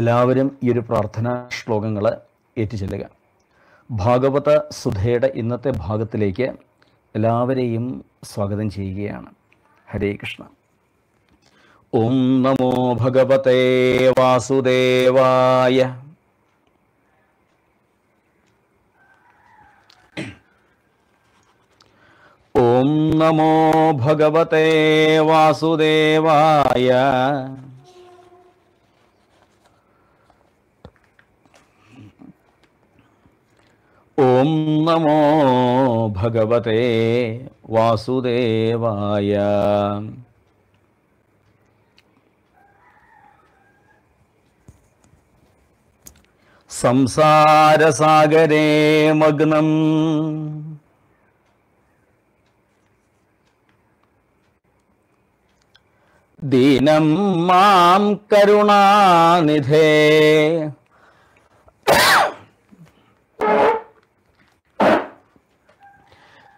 എല്ലാവരും ഈ ഒരു പ്രാർത്ഥനാ ശ്ലോകങ്ങൾ ഏറ്റുചെല്ലുക ഭാഗവത സുധയുടെ ഇന്നത്തെ ഭാഗത്തിലേക്ക് എല്ലാവരെയും സ്വാഗതം ചെയ്യുകയാണ് ഹരേ കൃഷ്ണ ഓം നമോ ഭഗവതേ വാസുദേവായ ഓം നമോ ഭഗവതേ വാസുദേവായ नमो भगवते वासुदेवाय संसारसागरे मग्नम् दीनं मां करुणानिधे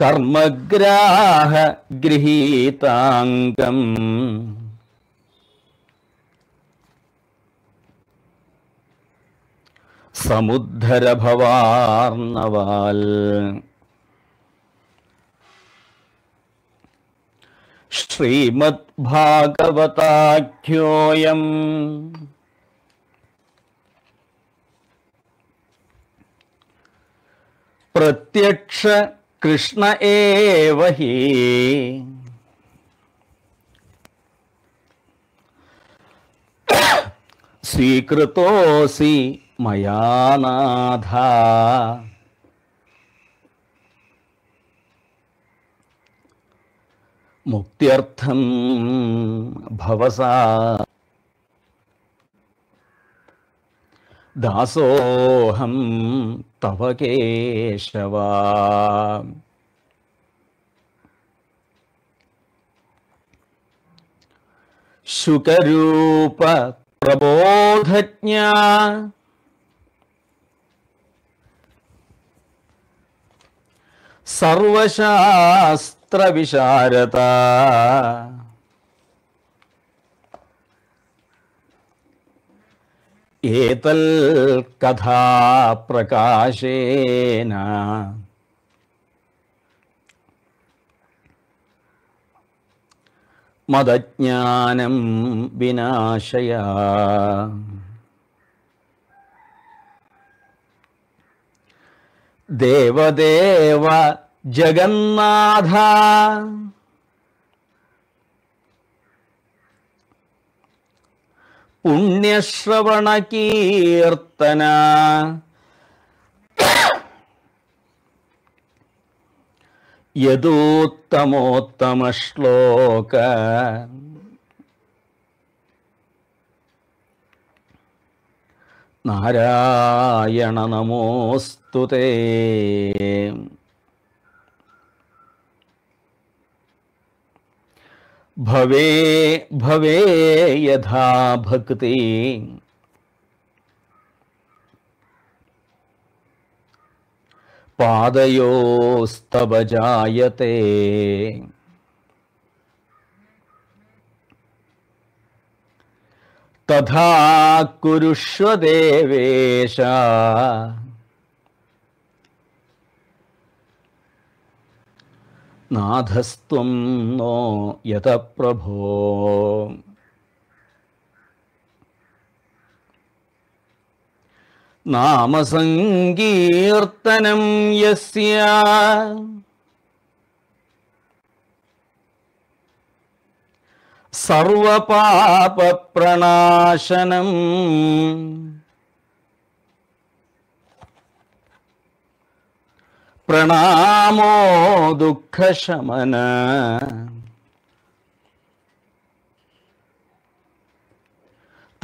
കർമ്മഗ്രാഹ ഗൃഹീതാംഗം സമുദ്ധരഭവാർണവാൽ ശ്രീമദ്ഭാഗവതാഖ്യോയം പ്രത്യക്ഷ కృష్ణ ఏవహి స్వీకృతోసి మయానాథ ముక్త్యర్థం భవసా దాసోహం तव केशव शुकरूप प्रबोधज्ञा सर्वशास्त्रविशारदा एतकथा प्रकाशेन मदज्ञानं विनाशया देवदेव जगन्नाथा പുണ്യശ്രവണ കീർത്തന യഥോത്തമോത്തമ ശ്ലോക നാരായണ നമോസ്തുതേ भवे भवे यथा भक्ति पादयोस्तव जायते तथा कुरुष्व देवेशा നാഥസ്ത്വം നോ യത പ്രഭോ നാമസങ്കീർത്തനം യസ്യ സർവപാപപ്രണാശനം പ്രണാമോ ദുഃഖശമന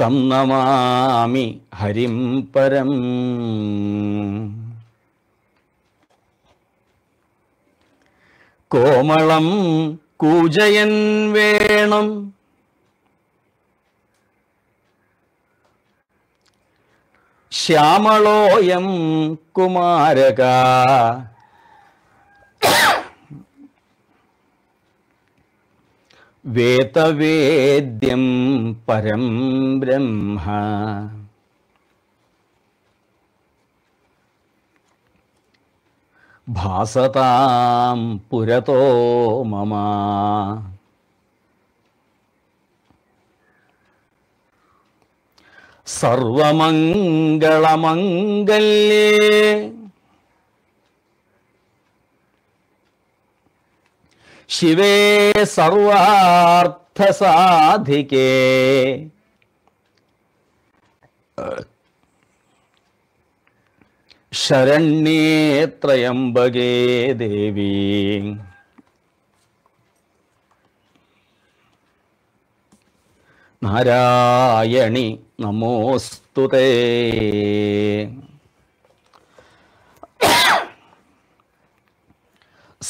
തം നമാമി ഹരിം പരം കോമളം കൂജയൻ വേണം ശ്യാമളോയം കുമാരകാ വേതവേദ്യം പരം ബ്രഹ്മ ഭാസതാം പുരതോ മമ സർവമംഗളമംഗല്യേ ശിവേ സർവാർത്ഥസാധികേ ശരണ്യേത്രയംബകേ ദേവി നാരായണി നമോസ്തുതേ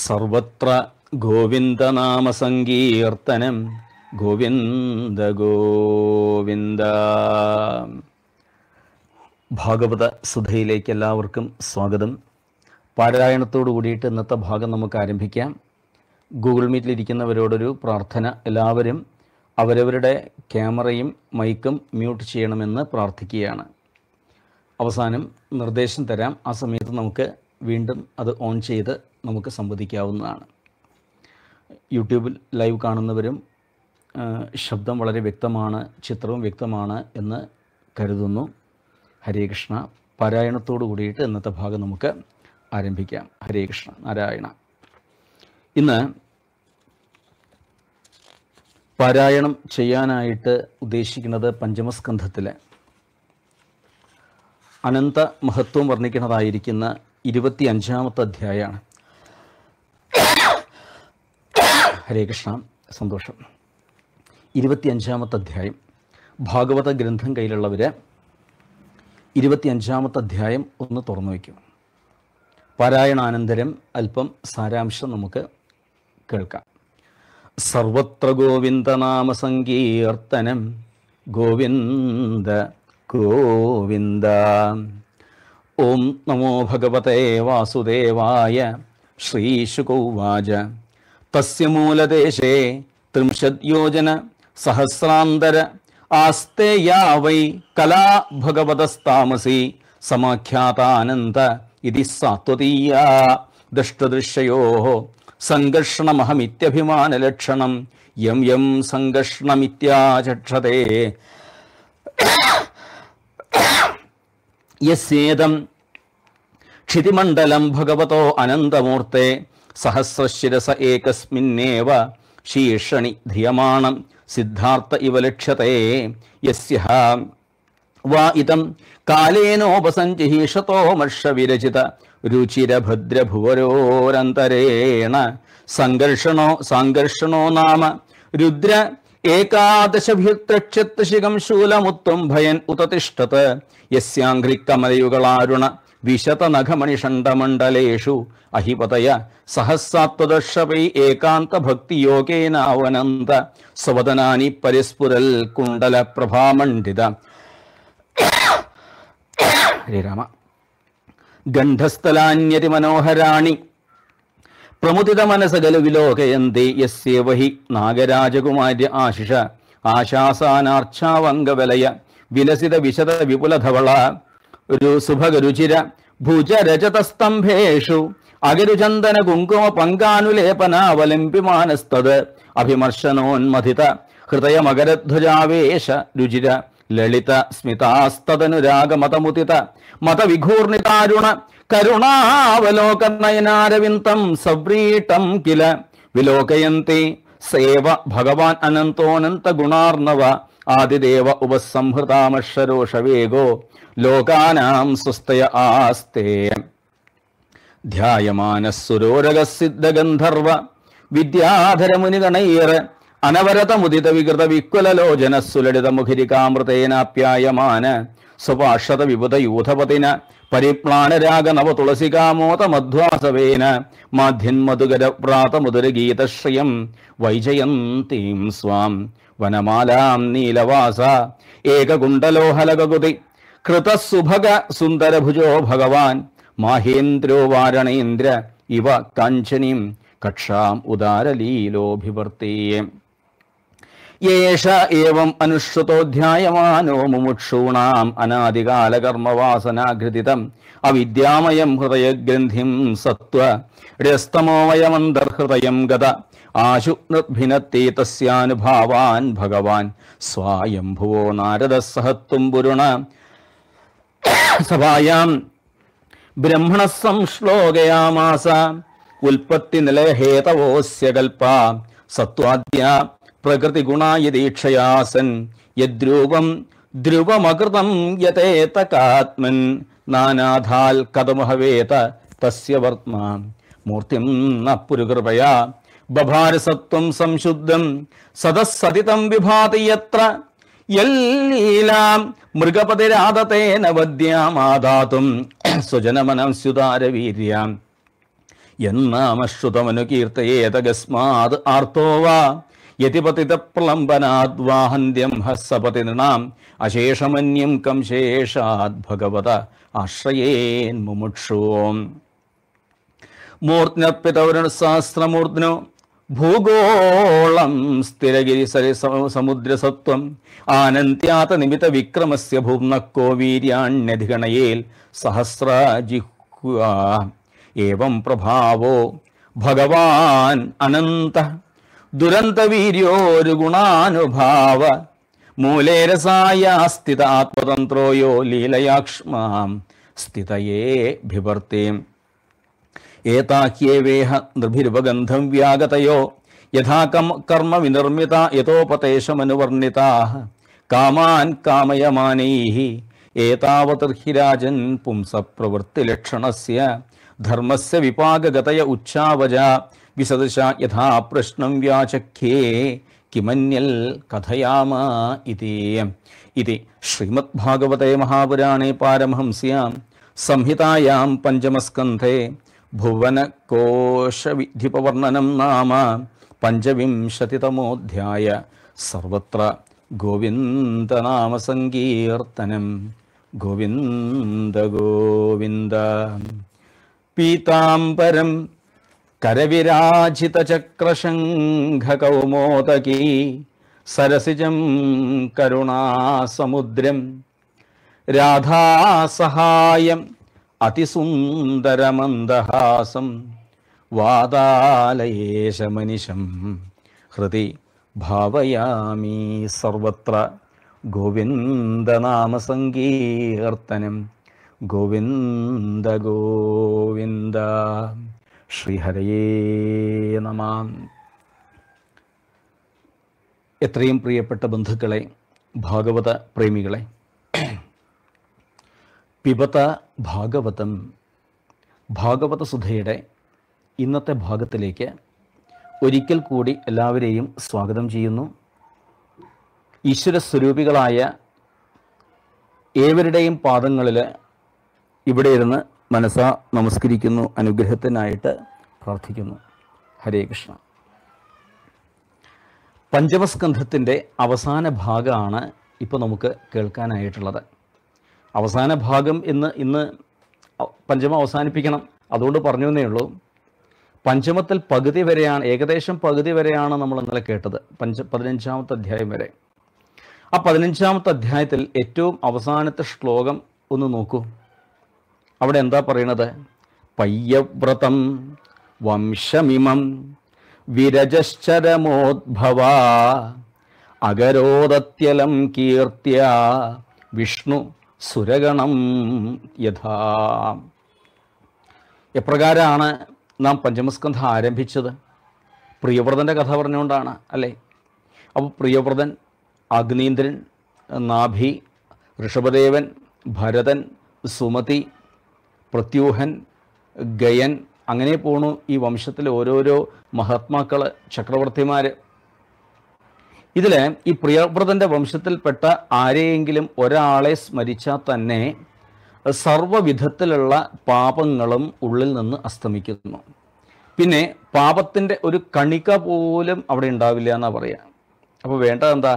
സർവത്ര ഗോവിന്ദനാമസങ്കീർത്തനം ഗോവിന്ദ ഗോവിന്ദ ഭാഗവത സുധയിലേക്ക് എല്ലാവർക്കും സ്വാഗതം പാരായണത്തോടു കൂടിയിട്ട് ഇന്നത്തെ ഭാഗം നമുക്ക് ആരംഭിക്കാം ഗൂഗിൾ ഇരിക്കുന്നവരോടൊരു പ്രാർത്ഥന എല്ലാവരും അവരവരുടെ ക്യാമറയും മൈക്കും മ്യൂട്ട് ചെയ്യണമെന്ന് പ്രാർത്ഥിക്കുകയാണ് അവസാനം നിർദ്ദേശം തരാം ആ സമയത്ത് നമുക്ക് വീണ്ടും അത് ഓൺ ചെയ്ത് നമുക്ക് സംവദിക്കാവുന്നതാണ് യൂട്യൂബിൽ ലൈവ് കാണുന്നവരും ശബ്ദം വളരെ വ്യക്തമാണ് ചിത്രവും വ്യക്തമാണ് എന്ന് കരുതുന്നു ഹരേ കൃഷ്ണ പാരായണത്തോടു കൂടിയിട്ട് ഇന്നത്തെ ഭാഗം നമുക്ക് ആരംഭിക്കാം ഹരേ കൃഷ്ണ നാരായണ ഇന്ന് പാരായണം ചെയ്യാനായിട്ട് ഉദ്ദേശിക്കുന്നത് പഞ്ചമസ്കന്ധത്തിലെ അനന്ത മഹത്വം വർണ്ണിക്കുന്നതായിരിക്കുന്ന ഇരുപത്തി അഞ്ചാമത്തെ അധ്യായമാണ് ഹരേ കൃഷ്ണ സന്തോഷം ഇരുപത്തിയഞ്ചാമത്തെ അധ്യായം ഭാഗവത ഗ്രന്ഥം കയ്യിലുള്ളവർ ഇരുപത്തിയഞ്ചാമത്തെ അധ്യായം ഒന്ന് തുറന്നു വയ്ക്കും പാരായണാനന്തരം അല്പം സാരാംശം നമുക്ക് കേൾക്കാം സർവത്ര ഗോവിന്ദനാമ സങ്കീർത്തനം ഗോവിന്ദ ഗോവിന്ദ ഓം നമോ ഭഗവതേ വാസുദേവായ ഉവാച തസ്യമൂലദേശേ മൂലദേശേ ത്രിംശത് യോജന സഹസ്രാന്തര ആസ്തേയാ വൈ കലാ ഭഗവതസ്താമസി സമാഖ്യാതാനന്ദ ഇതി സാത്വതീയ ദൃഷ്ടദൃശ്യയോ സംഘർഷണമഹമിത്യഭിമാനലക്ഷണം യം യം സംഘർഷണമിത്യാചക്ഷതേ യസ്യേതം ക്ഷിതിമണ്ഡലം ഭഗവതോ അനന്തമൂർത്തേ സഹസ്രശിരസ ഏകസ്മിന്നേവ ശീർഷണി ധിയമാണം സിദ്ധാർത്ഥ ഇവ ലക്ഷ്യത്തെ യസ്യ വാ ഇതം കാലേനോപസഞ്ജഹീഷതോ മർഷവിരചിത രുചിരഭദ്രഭുവരോരന്തരേണ സംഘർഷണോ സംഘർഷണോ നാമ രുദ്ര ഏകാദശഭ്യുത്രക്ഷത്രശിഖം ശൂലമുത്തും ഭയൻ ഉതതിഷ്ഠത് യസ്യാംഘ്രിക്കമലയുകളാരുണ വിശതനഖമണിഷണ്ഡമണ്ഡലേഷു അഹിപതയ സഹസാത്വദർശപൈ ഏകാന്തഭക്തിയോഗേന അവനന്ത സ്വദനാനി പരിസ്ഫുരൽ കുണ്ടല പ്രഭാമണ്ഡിത ശ്രീരാമ ഗണ്ഠസ്ഥലാന്യതി മനോഹരാണി പ്രമുദിത മനസകല വിലോകയന്തി യസ്യവഹി നാഗരാജകുമാര്യ ആശിഷ ആശാസാനാർച്ചാവംഗവലയ വിലസിത വിശദ വിപുലധവള സുഭഗരുചിര ഭുജരജതസ്തംഭേഷു അഗരുചന്ദന കുങ്കുമ പങ്കാനുലേപനാവലംബിമാനസ്തത് അഭിമർശനോന്മഥിത ഹൃദയമകരധ്വജാവേശ രുചിര ലളിത സ്മിതാസ്തനുരാഗമതമുദിത മതവിഘൂർണിതാരുണ കരുണാവലോകനയനാരവിന്ദം സവ്രീട്ടം കില വിലോകയന്തി സേവ ഭഗവാൻ അനന്തോനന്ത ഗുണാർണവ ആദിദേവ ഉപസംഹൃതാമർഷരോഷവേഗോ ലോകാനാം സ്വസ്ഥയ ആസ്തേ ധ്യായമാനസ്സുരോരകസിദ്ധഗന്ധർവ അനവരത മുദിത വികൃത വിക്കുലലോചന സുലളിത മുഖരികാമൃതേനാപ്യായമാന സ്വഭാഷത വിപുത യൂഥപതിന പരിപ്ലാണരാഗ നവ തുളസികാമോത മധ്വാസവേന മാധ്യന്മധുകര പ്രാതമുദരഗീതശ്രിയം വൈജയന്തീം സ്വാം വനമാലാം നീലവാസ ഏകകുണ്ടലോഹലകുതി കൃതസുഭഗ സുന്ദരഭുജോ ഭഗവാൻ മാഹേന്ദ്രോ വാരണേന്ദ്ര ഇവ കാഞ്ചനീം കക്ഷാം ഉദാരലീലോഭിവർത്തേ യേഷ ഏവം അനുഷ്ഠുതോധ്യായമാനോ മുമുക്ഷൂണാം അനാദികാലകർമ്മവാസനാഘൃതിതം അവിദ്യാമയം ഹൃദയഗ്രന്ഥിം സത്വ രസ്തമോമയമന്തർഹൃദയം ഗത ആശു നിർഭിനത്തെ തസ്യാനുഭാവാൻ ഭഗവാൻ സ്വായംഭുവോ നാരദ സഹത്വം പുരുണ സഭായാം ബ്രഹ്മണ സംശ്ലോകയാമാസ ഉൽപ്പത്തി നിലഹേതവോസ്യ കൽപ്പ സത്വാദ്യ ഗുണായ ദീക്ഷയാസൻ യദ്രൂപം ധ്രുവമകൃതം യഥേതകാത്മൻ നാനാധാൽ കഥമഹവേത തസ്യ വർമ്മ മൂർത്തിം നപ്പുരുകൃപയാ ബഭാരസത്വം സംശുദ്ധം സദസ്സതിതം വിഭാതി യത്ര യല്ലീലാം സ്വജനമനംസ്യുതാരവീര്യാം എന്നാമശ്രുതമനുകീർത്തയേതകസ്മാത് ആർത്തോവാ യതിപതിതപ്ലംബനാദ്വാഹന്ത്യം നൃണാം അശേഷമന്യം കം ശേഷാദ് ഭഗവത ആശ്രയേൻ മുമുക്ഷുവോം മൂർത്തിനർപ്പിതവരുണസഹസ്രമൂർത്തിനോ ഭൂഗോളം സ്ഥിരഗിരി സരി സമുദ്രസത്വം ആനന്ദ്യാത നിമിത്ത വിക്രമസ്യ ഭൂമ്നക്കോ വീര്യാണ്യധിഗണയേൽ സഹസ്രജിഹ്വ ഏവം പ്രഭാവോ ഭഗവാൻ അനന്ത दुरन्तवीर्यो रुगुणानुभाव यो लीलयाक्ष्माम् स्थितये बिभर्ति एता ह्येवेह व्यागतयो यथाकम् कर्म विनिर्मिता यतोपदेशमनुवर्णिताः कामान् कामयमानैः एतावतर्हि राजन् पुंसप्रवृत्तिलक्षणस्य धर्मस्य विपाकगतय उच्चावजा വിസദൃശ യഥാ വ്യാചഖ്യേ കിമന്യൽ കഥയാമ ഇതി ഇതി ശ്രീമദ്ഭാഗവതേ മഹാപുരാണേ പാരമഹംസ്യാം സംഹിതായാം പഞ്ചമസ്കന്ധേ ഭുവനകോശവിധിപവർണ്ണനം നാമ പഞ്ചവിംശതിതമോധ്യായ സർവത്ര ഗോവിന്ദനാമസങ്കീർത്തനം ഗോവിന്ദ ഗോവിന്ദ പീതാംബരം കരവിരാജിത കരവിരാജിതചക്രശംഖകൗമോദകീ സരസിജം കരുണാസമുദ്രം രാധാസഹായം അതിസുന്ദരമന്ദഹാസം വാതാലയേശമനിശം ഹൃദി ഭാവയാമി സർവത്ര ഗോവിന്ദനാമസങ്കീർത്തനം ഗോവിന്ദ ഗോവിന്ദ ശ്രീഹരയേ നമ എത്രയും പ്രിയപ്പെട്ട ബന്ധുക്കളെ ഭാഗവത പ്രേമികളെ പിബത ഭാഗവതം ഭാഗവതസുധയുടെ ഇന്നത്തെ ഭാഗത്തിലേക്ക് ഒരിക്കൽ കൂടി എല്ലാവരെയും സ്വാഗതം ചെയ്യുന്നു ഈശ്വര സ്വരൂപികളായ ഏവരുടെയും പാദങ്ങളിൽ ഇവിടെ ഇരുന്ന് മനസ്സ നമസ്കരിക്കുന്നു അനുഗ്രഹത്തിനായിട്ട് പ്രാർത്ഥിക്കുന്നു ഹരേ കൃഷ്ണ പഞ്ചമസ്കന്ധത്തിൻ്റെ അവസാന ഭാഗമാണ് ഇപ്പോൾ നമുക്ക് കേൾക്കാനായിട്ടുള്ളത് അവസാന ഭാഗം ഇന്ന് ഇന്ന് പഞ്ചമ അവസാനിപ്പിക്കണം അതുകൊണ്ട് പറഞ്ഞു എന്നേ ഉള്ളൂ പഞ്ചമത്തിൽ പകുതി വരെയാണ് ഏകദേശം പകുതി വരെയാണ് നമ്മൾ ഇന്നലെ കേട്ടത് പഞ്ച പതിനഞ്ചാമത്തെ അധ്യായം വരെ ആ പതിനഞ്ചാമത്തെ അധ്യായത്തിൽ ഏറ്റവും അവസാനത്തെ ശ്ലോകം ഒന്ന് നോക്കൂ അവിടെ എന്താ പറയണത് പയ്യവ്രതം വംശമിമം വിരജശ്ചരമോദ്ഭവ അകരോദത്യലം കീർത്തിയ വിഷ്ണു സുരഗണം യഥാ എപ്രകാരമാണ് നാം പഞ്ചമസ്കന്ധം ആരംഭിച്ചത് പ്രിയവ്രതൻ്റെ കഥ പറഞ്ഞുകൊണ്ടാണ് അല്ലേ അപ്പോൾ പ്രിയവ്രതൻ അഗ്നീന്ദ്രൻ നാഭി ഋഷഭദേവൻ ഭരതൻ സുമതി പ്രത്യൂഹൻ ഗയൻ അങ്ങനെ പോണു ഈ വംശത്തിലെ ഓരോരോ മഹാത്മാക്കൾ ചക്രവർത്തിമാർ ഇതിൽ ഈ പ്രിയവ്രതൻ്റെ വംശത്തിൽപ്പെട്ട ആരെയെങ്കിലും ഒരാളെ സ്മരിച്ചാൽ തന്നെ സർവവിധത്തിലുള്ള പാപങ്ങളും ഉള്ളിൽ നിന്ന് അസ്തമിക്കുന്നു പിന്നെ പാപത്തിൻ്റെ ഒരു കണിക പോലും അവിടെ ഉണ്ടാവില്ല എന്നാണ് പറയുക അപ്പോൾ വേണ്ടത് എന്താ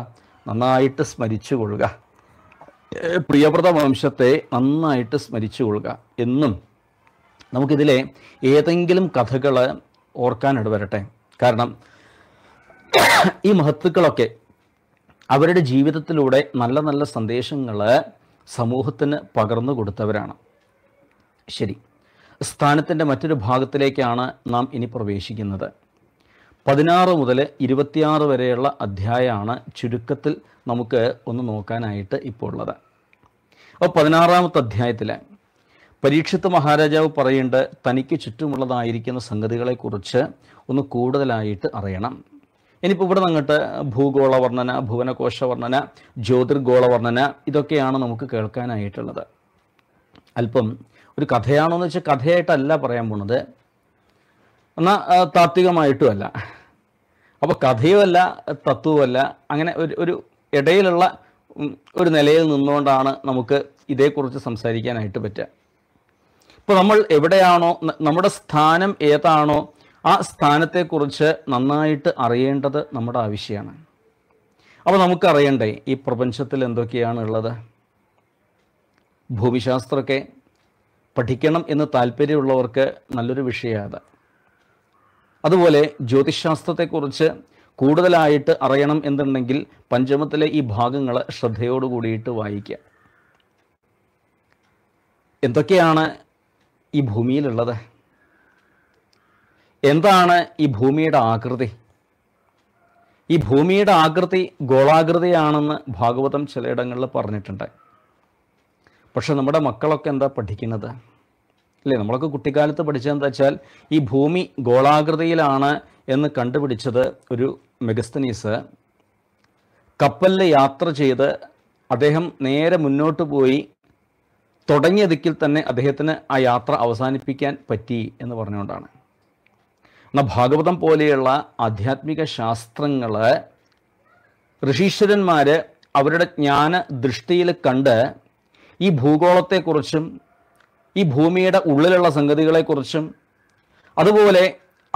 നന്നായിട്ട് സ്മരിച്ചു കൊള്ളുക പ്രിയപ്രദ വംശത്തെ നന്നായിട്ട് സ്മരിച്ചു കൊള്ളുക എന്നും നമുക്കിതിലെ ഏതെങ്കിലും കഥകൾ ഓർക്കാനിട വരട്ടെ കാരണം ഈ മഹത്തുക്കളൊക്കെ അവരുടെ ജീവിതത്തിലൂടെ നല്ല നല്ല സന്ദേശങ്ങൾ സമൂഹത്തിന് പകർന്നു കൊടുത്തവരാണ് ശരി സ്ഥാനത്തിൻ്റെ മറ്റൊരു ഭാഗത്തിലേക്കാണ് നാം ഇനി പ്രവേശിക്കുന്നത് പതിനാറ് മുതൽ ഇരുപത്തിയാറ് വരെയുള്ള അധ്യായമാണ് ചുരുക്കത്തിൽ നമുക്ക് ഒന്ന് നോക്കാനായിട്ട് ഇപ്പോൾ ഉള്ളത് അപ്പോൾ പതിനാറാമത്തെ അധ്യായത്തിൽ പരീക്ഷിത്ത് മഹാരാജാവ് പറയേണ്ട തനിക്ക് ചുറ്റുമുള്ളതായിരിക്കുന്ന സംഗതികളെക്കുറിച്ച് ഒന്ന് കൂടുതലായിട്ട് അറിയണം ഇനിയിപ്പോൾ ഇവിടെ നിന്നിട്ട് ഭൂഗോള വർണ്ണന ഭുവനകോശ വർണ്ണന ജ്യോതിർഗോള വർണ്ണന ഇതൊക്കെയാണ് നമുക്ക് കേൾക്കാനായിട്ടുള്ളത് അല്പം ഒരു കഥയാണോ എന്ന് വെച്ചാൽ കഥയായിട്ടല്ല പറയാൻ പോണത് എന്നാൽ താത്വികമായിട്ടുമല്ല അല്ല അപ്പോൾ കഥയുമല്ല തത്വവുമല്ല അങ്ങനെ ഒരു ഒരു ഇടയിലുള്ള ഒരു നിലയിൽ നിന്നുകൊണ്ടാണ് നമുക്ക് ഇതേക്കുറിച്ച് സംസാരിക്കാനായിട്ട് പറ്റുക ഇപ്പോൾ നമ്മൾ എവിടെയാണോ നമ്മുടെ സ്ഥാനം ഏതാണോ ആ സ്ഥാനത്തെക്കുറിച്ച് നന്നായിട്ട് അറിയേണ്ടത് നമ്മുടെ ആവശ്യമാണ് അപ്പോൾ നമുക്കറിയണ്ടേ ഈ പ്രപഞ്ചത്തിൽ എന്തൊക്കെയാണ് ഉള്ളത് ഭൂമിശാസ്ത്രമൊക്കെ പഠിക്കണം എന്ന് താല്പര്യമുള്ളവർക്ക് നല്ലൊരു വിഷയമാണ് അതുപോലെ ജ്യോതിശാസ്ത്രത്തെക്കുറിച്ച് കൂടുതലായിട്ട് അറിയണം എന്നുണ്ടെങ്കിൽ പഞ്ചമത്തിലെ ഈ ഭാഗങ്ങൾ ശ്രദ്ധയോട് കൂടിയിട്ട് വായിക്കുക എന്തൊക്കെയാണ് ഈ ഭൂമിയിലുള്ളത് എന്താണ് ഈ ഭൂമിയുടെ ആകൃതി ഈ ഭൂമിയുടെ ആകൃതി ഗോളാകൃതിയാണെന്ന് ഭാഗവതം ചിലയിടങ്ങളിൽ പറഞ്ഞിട്ടുണ്ട് പക്ഷെ നമ്മുടെ മക്കളൊക്കെ എന്താ പഠിക്കുന്നത് അല്ലേ നമ്മളൊക്കെ കുട്ടിക്കാലത്ത് പഠിച്ചതെന്താ വെച്ചാൽ ഈ ഭൂമി ഗോളാകൃതിയിലാണ് എന്ന് കണ്ടുപിടിച്ചത് ഒരു മെഗസ്തനീസ് കപ്പലിൽ യാത്ര ചെയ്ത് അദ്ദേഹം നേരെ മുന്നോട്ട് പോയി തുടങ്ങിയ ദിക്കിൽ തന്നെ അദ്ദേഹത്തിന് ആ യാത്ര അവസാനിപ്പിക്കാൻ പറ്റി എന്ന് പറഞ്ഞുകൊണ്ടാണ് എന്നാൽ ഭാഗവതം പോലെയുള്ള ആധ്യാത്മിക ശാസ്ത്രങ്ങൾ ഋഷീശ്വരന്മാർ അവരുടെ ജ്ഞാന ദൃഷ്ടിയിൽ കണ്ട് ഈ ഭൂഗോളത്തെക്കുറിച്ചും ഈ ഭൂമിയുടെ ഉള്ളിലുള്ള സംഗതികളെക്കുറിച്ചും അതുപോലെ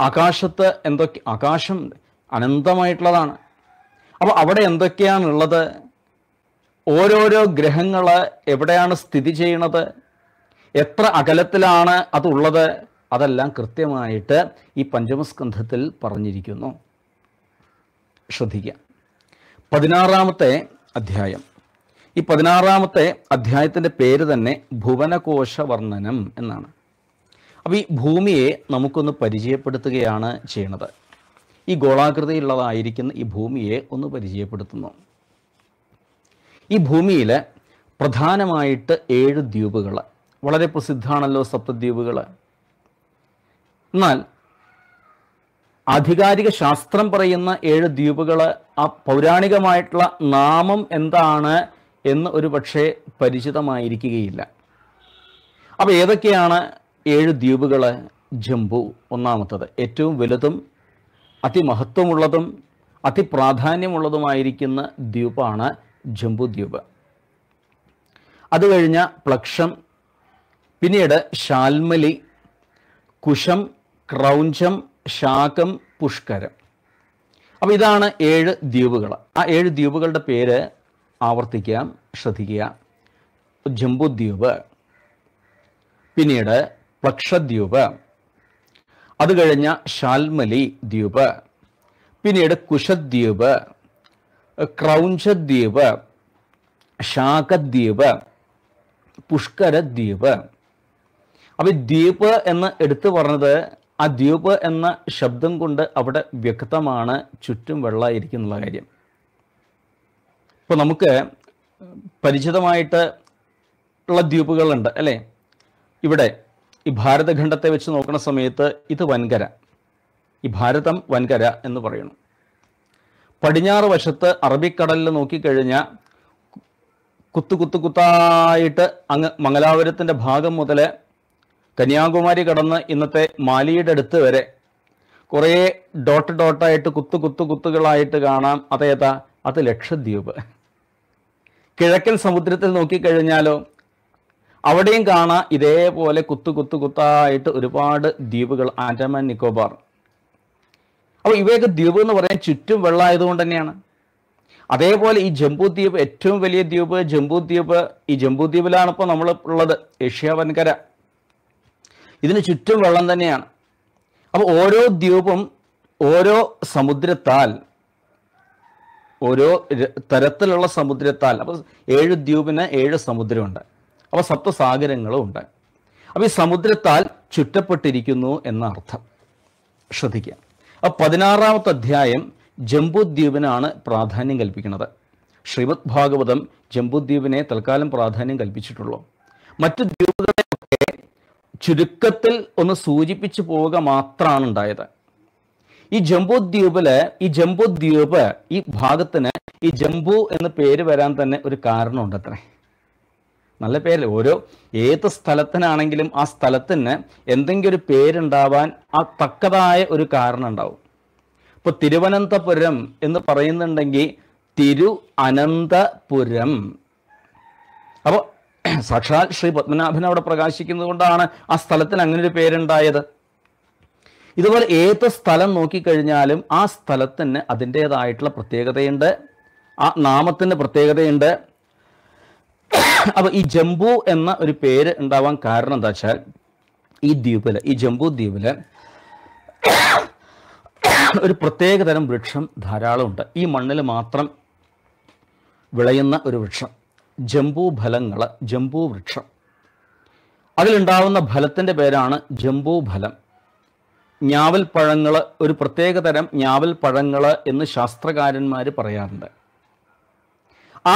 ആകാശത്ത് എന്തൊക്കെ ആകാശം അനന്തമായിട്ടുള്ളതാണ് അപ്പോൾ അവിടെ എന്തൊക്കെയാണുള്ളത് ഓരോരോ ഗ്രഹങ്ങൾ എവിടെയാണ് സ്ഥിതി ചെയ്യണത് എത്ര അകലത്തിലാണ് അതുള്ളത് അതെല്ലാം കൃത്യമായിട്ട് ഈ പഞ്ചമസ്കന്ധത്തിൽ പറഞ്ഞിരിക്കുന്നു ശ്രദ്ധിക്കുക പതിനാറാമത്തെ അധ്യായം ഈ പതിനാറാമത്തെ അധ്യായത്തിൻ്റെ പേര് തന്നെ ഭുവനകോശ വർണ്ണനം എന്നാണ് അപ്പോൾ ഈ ഭൂമിയെ നമുക്കൊന്ന് പരിചയപ്പെടുത്തുകയാണ് ചെയ്യണത് ഈ ഗോളാകൃതിയിലുള്ളതായിരിക്കുന്ന ഈ ഭൂമിയെ ഒന്ന് പരിചയപ്പെടുത്തുന്നു ഈ ഭൂമിയിൽ പ്രധാനമായിട്ട് ഏഴ് ദ്വീപുകൾ വളരെ പ്രസിദ്ധമാണല്ലോ സപ്തദ്വീപുകൾ എന്നാൽ ആധികാരിക ശാസ്ത്രം പറയുന്ന ഏഴ് ദ്വീപുകൾ ആ പൗരാണികമായിട്ടുള്ള നാമം എന്താണ് എന്ന് ഒരു പക്ഷേ പരിചിതമായിരിക്കുകയില്ല അപ്പോൾ ഏതൊക്കെയാണ് ഏഴ് ദ്വീപുകൾ ജംബു ഒന്നാമത്തത് ഏറ്റവും വലുതും അതിമഹത്വമുള്ളതും അതിപ്രാധാന്യമുള്ളതുമായിരിക്കുന്ന ദ്വീപാണ് ജംബുദ്വീപ് അത് കഴിഞ്ഞ പ്ലക്ഷം പിന്നീട് ഷാൽമലി കുശം ക്രൗഞ്ചം ശാകം പുഷ്കരം അപ്പോൾ ഇതാണ് ഏഴ് ദ്വീപുകൾ ആ ഏഴ് ദ്വീപുകളുടെ പേര് ആവർത്തിക്കാം ശ്രദ്ധിക്കുക ജംബുദ്വീപ് പിന്നീട് പ്ലക്ഷദ്വീപ് അത് കഴിഞ്ഞ ഷാൽമലി ദ്വീപ് പിന്നീട് കുശദ്വീപ് ക്രൗഞ്ചദ്വീപ് ഷാഖദ്വീപ് പുഷ്കരദ്വീപ് അപ്പോൾ ദ്വീപ് എന്ന് എടുത്തു പറഞ്ഞത് ആ ദ്വീപ് എന്ന ശബ്ദം കൊണ്ട് അവിടെ വ്യക്തമാണ് ചുറ്റും വെള്ളമായിരിക്കുന്നുള്ള കാര്യം ഇപ്പോൾ നമുക്ക് പരിചിതമായിട്ട് ഉള്ള ദ്വീപുകളുണ്ട് അല്ലേ ഇവിടെ ഈ ഭാരതഖണ്ഡത്തെ വെച്ച് നോക്കുന്ന സമയത്ത് ഇത് വൻകര ഈ ഭാരതം വൻകര എന്ന് പറയുന്നു പടിഞ്ഞാറ് വശത്ത് അറബിക്കടലിൽ നോക്കിക്കഴിഞ്ഞാൽ കുത്തു കുത്തു കുത്തായിട്ട് അങ്ങ് മംഗലാപുരത്തിൻ്റെ ഭാഗം മുതൽ കന്യാകുമാരി കടന്ന് ഇന്നത്തെ മാലിയുടെ അടുത്ത് വരെ കുറേ ഡോട്ട് ഡോട്ടായിട്ട് കുത്തു കുത്തു കുത്തുകളായിട്ട് കാണാം അതേതാ അത് ലക്ഷദ്വീപ് കിഴക്കൻ സമുദ്രത്തിൽ നോക്കിക്കഴിഞ്ഞാലോ അവിടെയും കാണാം ഇതേപോലെ കുത്തു കുത്തു കുത്തായിട്ട് ഒരുപാട് ദ്വീപുകൾ ആൻഡമാൻ നിക്കോബാർ അപ്പോൾ ഇവയൊക്കെ ദ്വീപ് എന്ന് പറയാൻ ചുറ്റും വെള്ളമായതുകൊണ്ട് തന്നെയാണ് അതേപോലെ ഈ ജംബു ദ്വീപ് ഏറ്റവും വലിയ ദ്വീപ് ജംബു ദ്വീപ് ഈ ജംബു ദ്വീപിലാണ് ഇപ്പോൾ നമ്മൾ ഉള്ളത് ഏഷ്യ വൻകര ഇതിന് ചുറ്റും വെള്ളം തന്നെയാണ് അപ്പോൾ ഓരോ ദ്വീപും ഓരോ സമുദ്രത്താൽ ഓരോ തരത്തിലുള്ള സമുദ്രത്താൽ അപ്പോൾ ഏഴ് ദ്വീപിന് ഏഴ് സമുദ്രമുണ്ട് അപ്പൊ സപ്തസാഗരങ്ങളും ഉണ്ടായി അപ്പൊ ഈ സമുദ്രത്താൽ ചുറ്റപ്പെട്ടിരിക്കുന്നു എന്ന അർത്ഥം ശ്രദ്ധിക്കുക അപ്പൊ പതിനാറാമത്തെ അധ്യായം ജംബുദ്വീപിനാണ് പ്രാധാന്യം കൽപ്പിക്കുന്നത് ശ്രീമദ് ഭാഗവതം ജംബുദ്വീപിനെ തൽക്കാലം പ്രാധാന്യം കൽപ്പിച്ചിട്ടുള്ളൂ മറ്റു ദ്വീപുകളെയൊക്കെ ചുരുക്കത്തിൽ ഒന്ന് സൂചിപ്പിച്ചു പോവുക മാത്രമാണ് ഉണ്ടായത് ഈ ജംബുദ്വീപില് ഈ ജംബുദ്വീപ് ഈ ഭാഗത്തിന് ഈ ജംബു എന്ന പേര് വരാൻ തന്നെ ഒരു കാരണമുണ്ട് അത്രേ നല്ല പേരല്ലേ ഓരോ ഏത് സ്ഥലത്തിനാണെങ്കിലും ആ സ്ഥലത്തിന് എന്തെങ്കിലും ഒരു പേരുണ്ടാവാൻ ആ തക്കതായ ഒരു കാരണം ഉണ്ടാവും ഇപ്പോൾ തിരുവനന്തപുരം എന്ന് പറയുന്നുണ്ടെങ്കിൽ തിരു അനന്തപുരം അപ്പോൾ സാക്ഷാൽ ശ്രീ പത്മനാഭൻ അവിടെ പ്രകാശിക്കുന്നത് കൊണ്ടാണ് ആ സ്ഥലത്തിന് അങ്ങനെ ഒരു പേരുണ്ടായത് ഇതുപോലെ ഏത് സ്ഥലം നോക്കിക്കഴിഞ്ഞാലും ആ സ്ഥലത്തിന് അതിൻ്റേതായിട്ടുള്ള പ്രത്യേകതയുണ്ട് ആ നാമത്തിന് പ്രത്യേകതയുണ്ട് അപ്പോൾ ഈ ജംബു എന്ന ഒരു പേര് ഉണ്ടാവാൻ കാരണം എന്താ വെച്ചാൽ ഈ ദ്വീപില് ഈ ജംബു ദ്വീപില് ഒരു പ്രത്യേകതരം വൃക്ഷം ധാരാളമുണ്ട് ഈ മണ്ണിൽ മാത്രം വിളയുന്ന ഒരു വൃക്ഷം ജംബു ഫലങ്ങൾ ജംബു വൃക്ഷം അതിലുണ്ടാവുന്ന ഫലത്തിൻ്റെ പേരാണ് ജംബു ഫലം ഞാവൽ പഴങ്ങൾ ഒരു പ്രത്യേകതരം ഞാവൽ പഴങ്ങൾ എന്ന് ശാസ്ത്രകാരന്മാർ പറയാറുണ്ട് ആ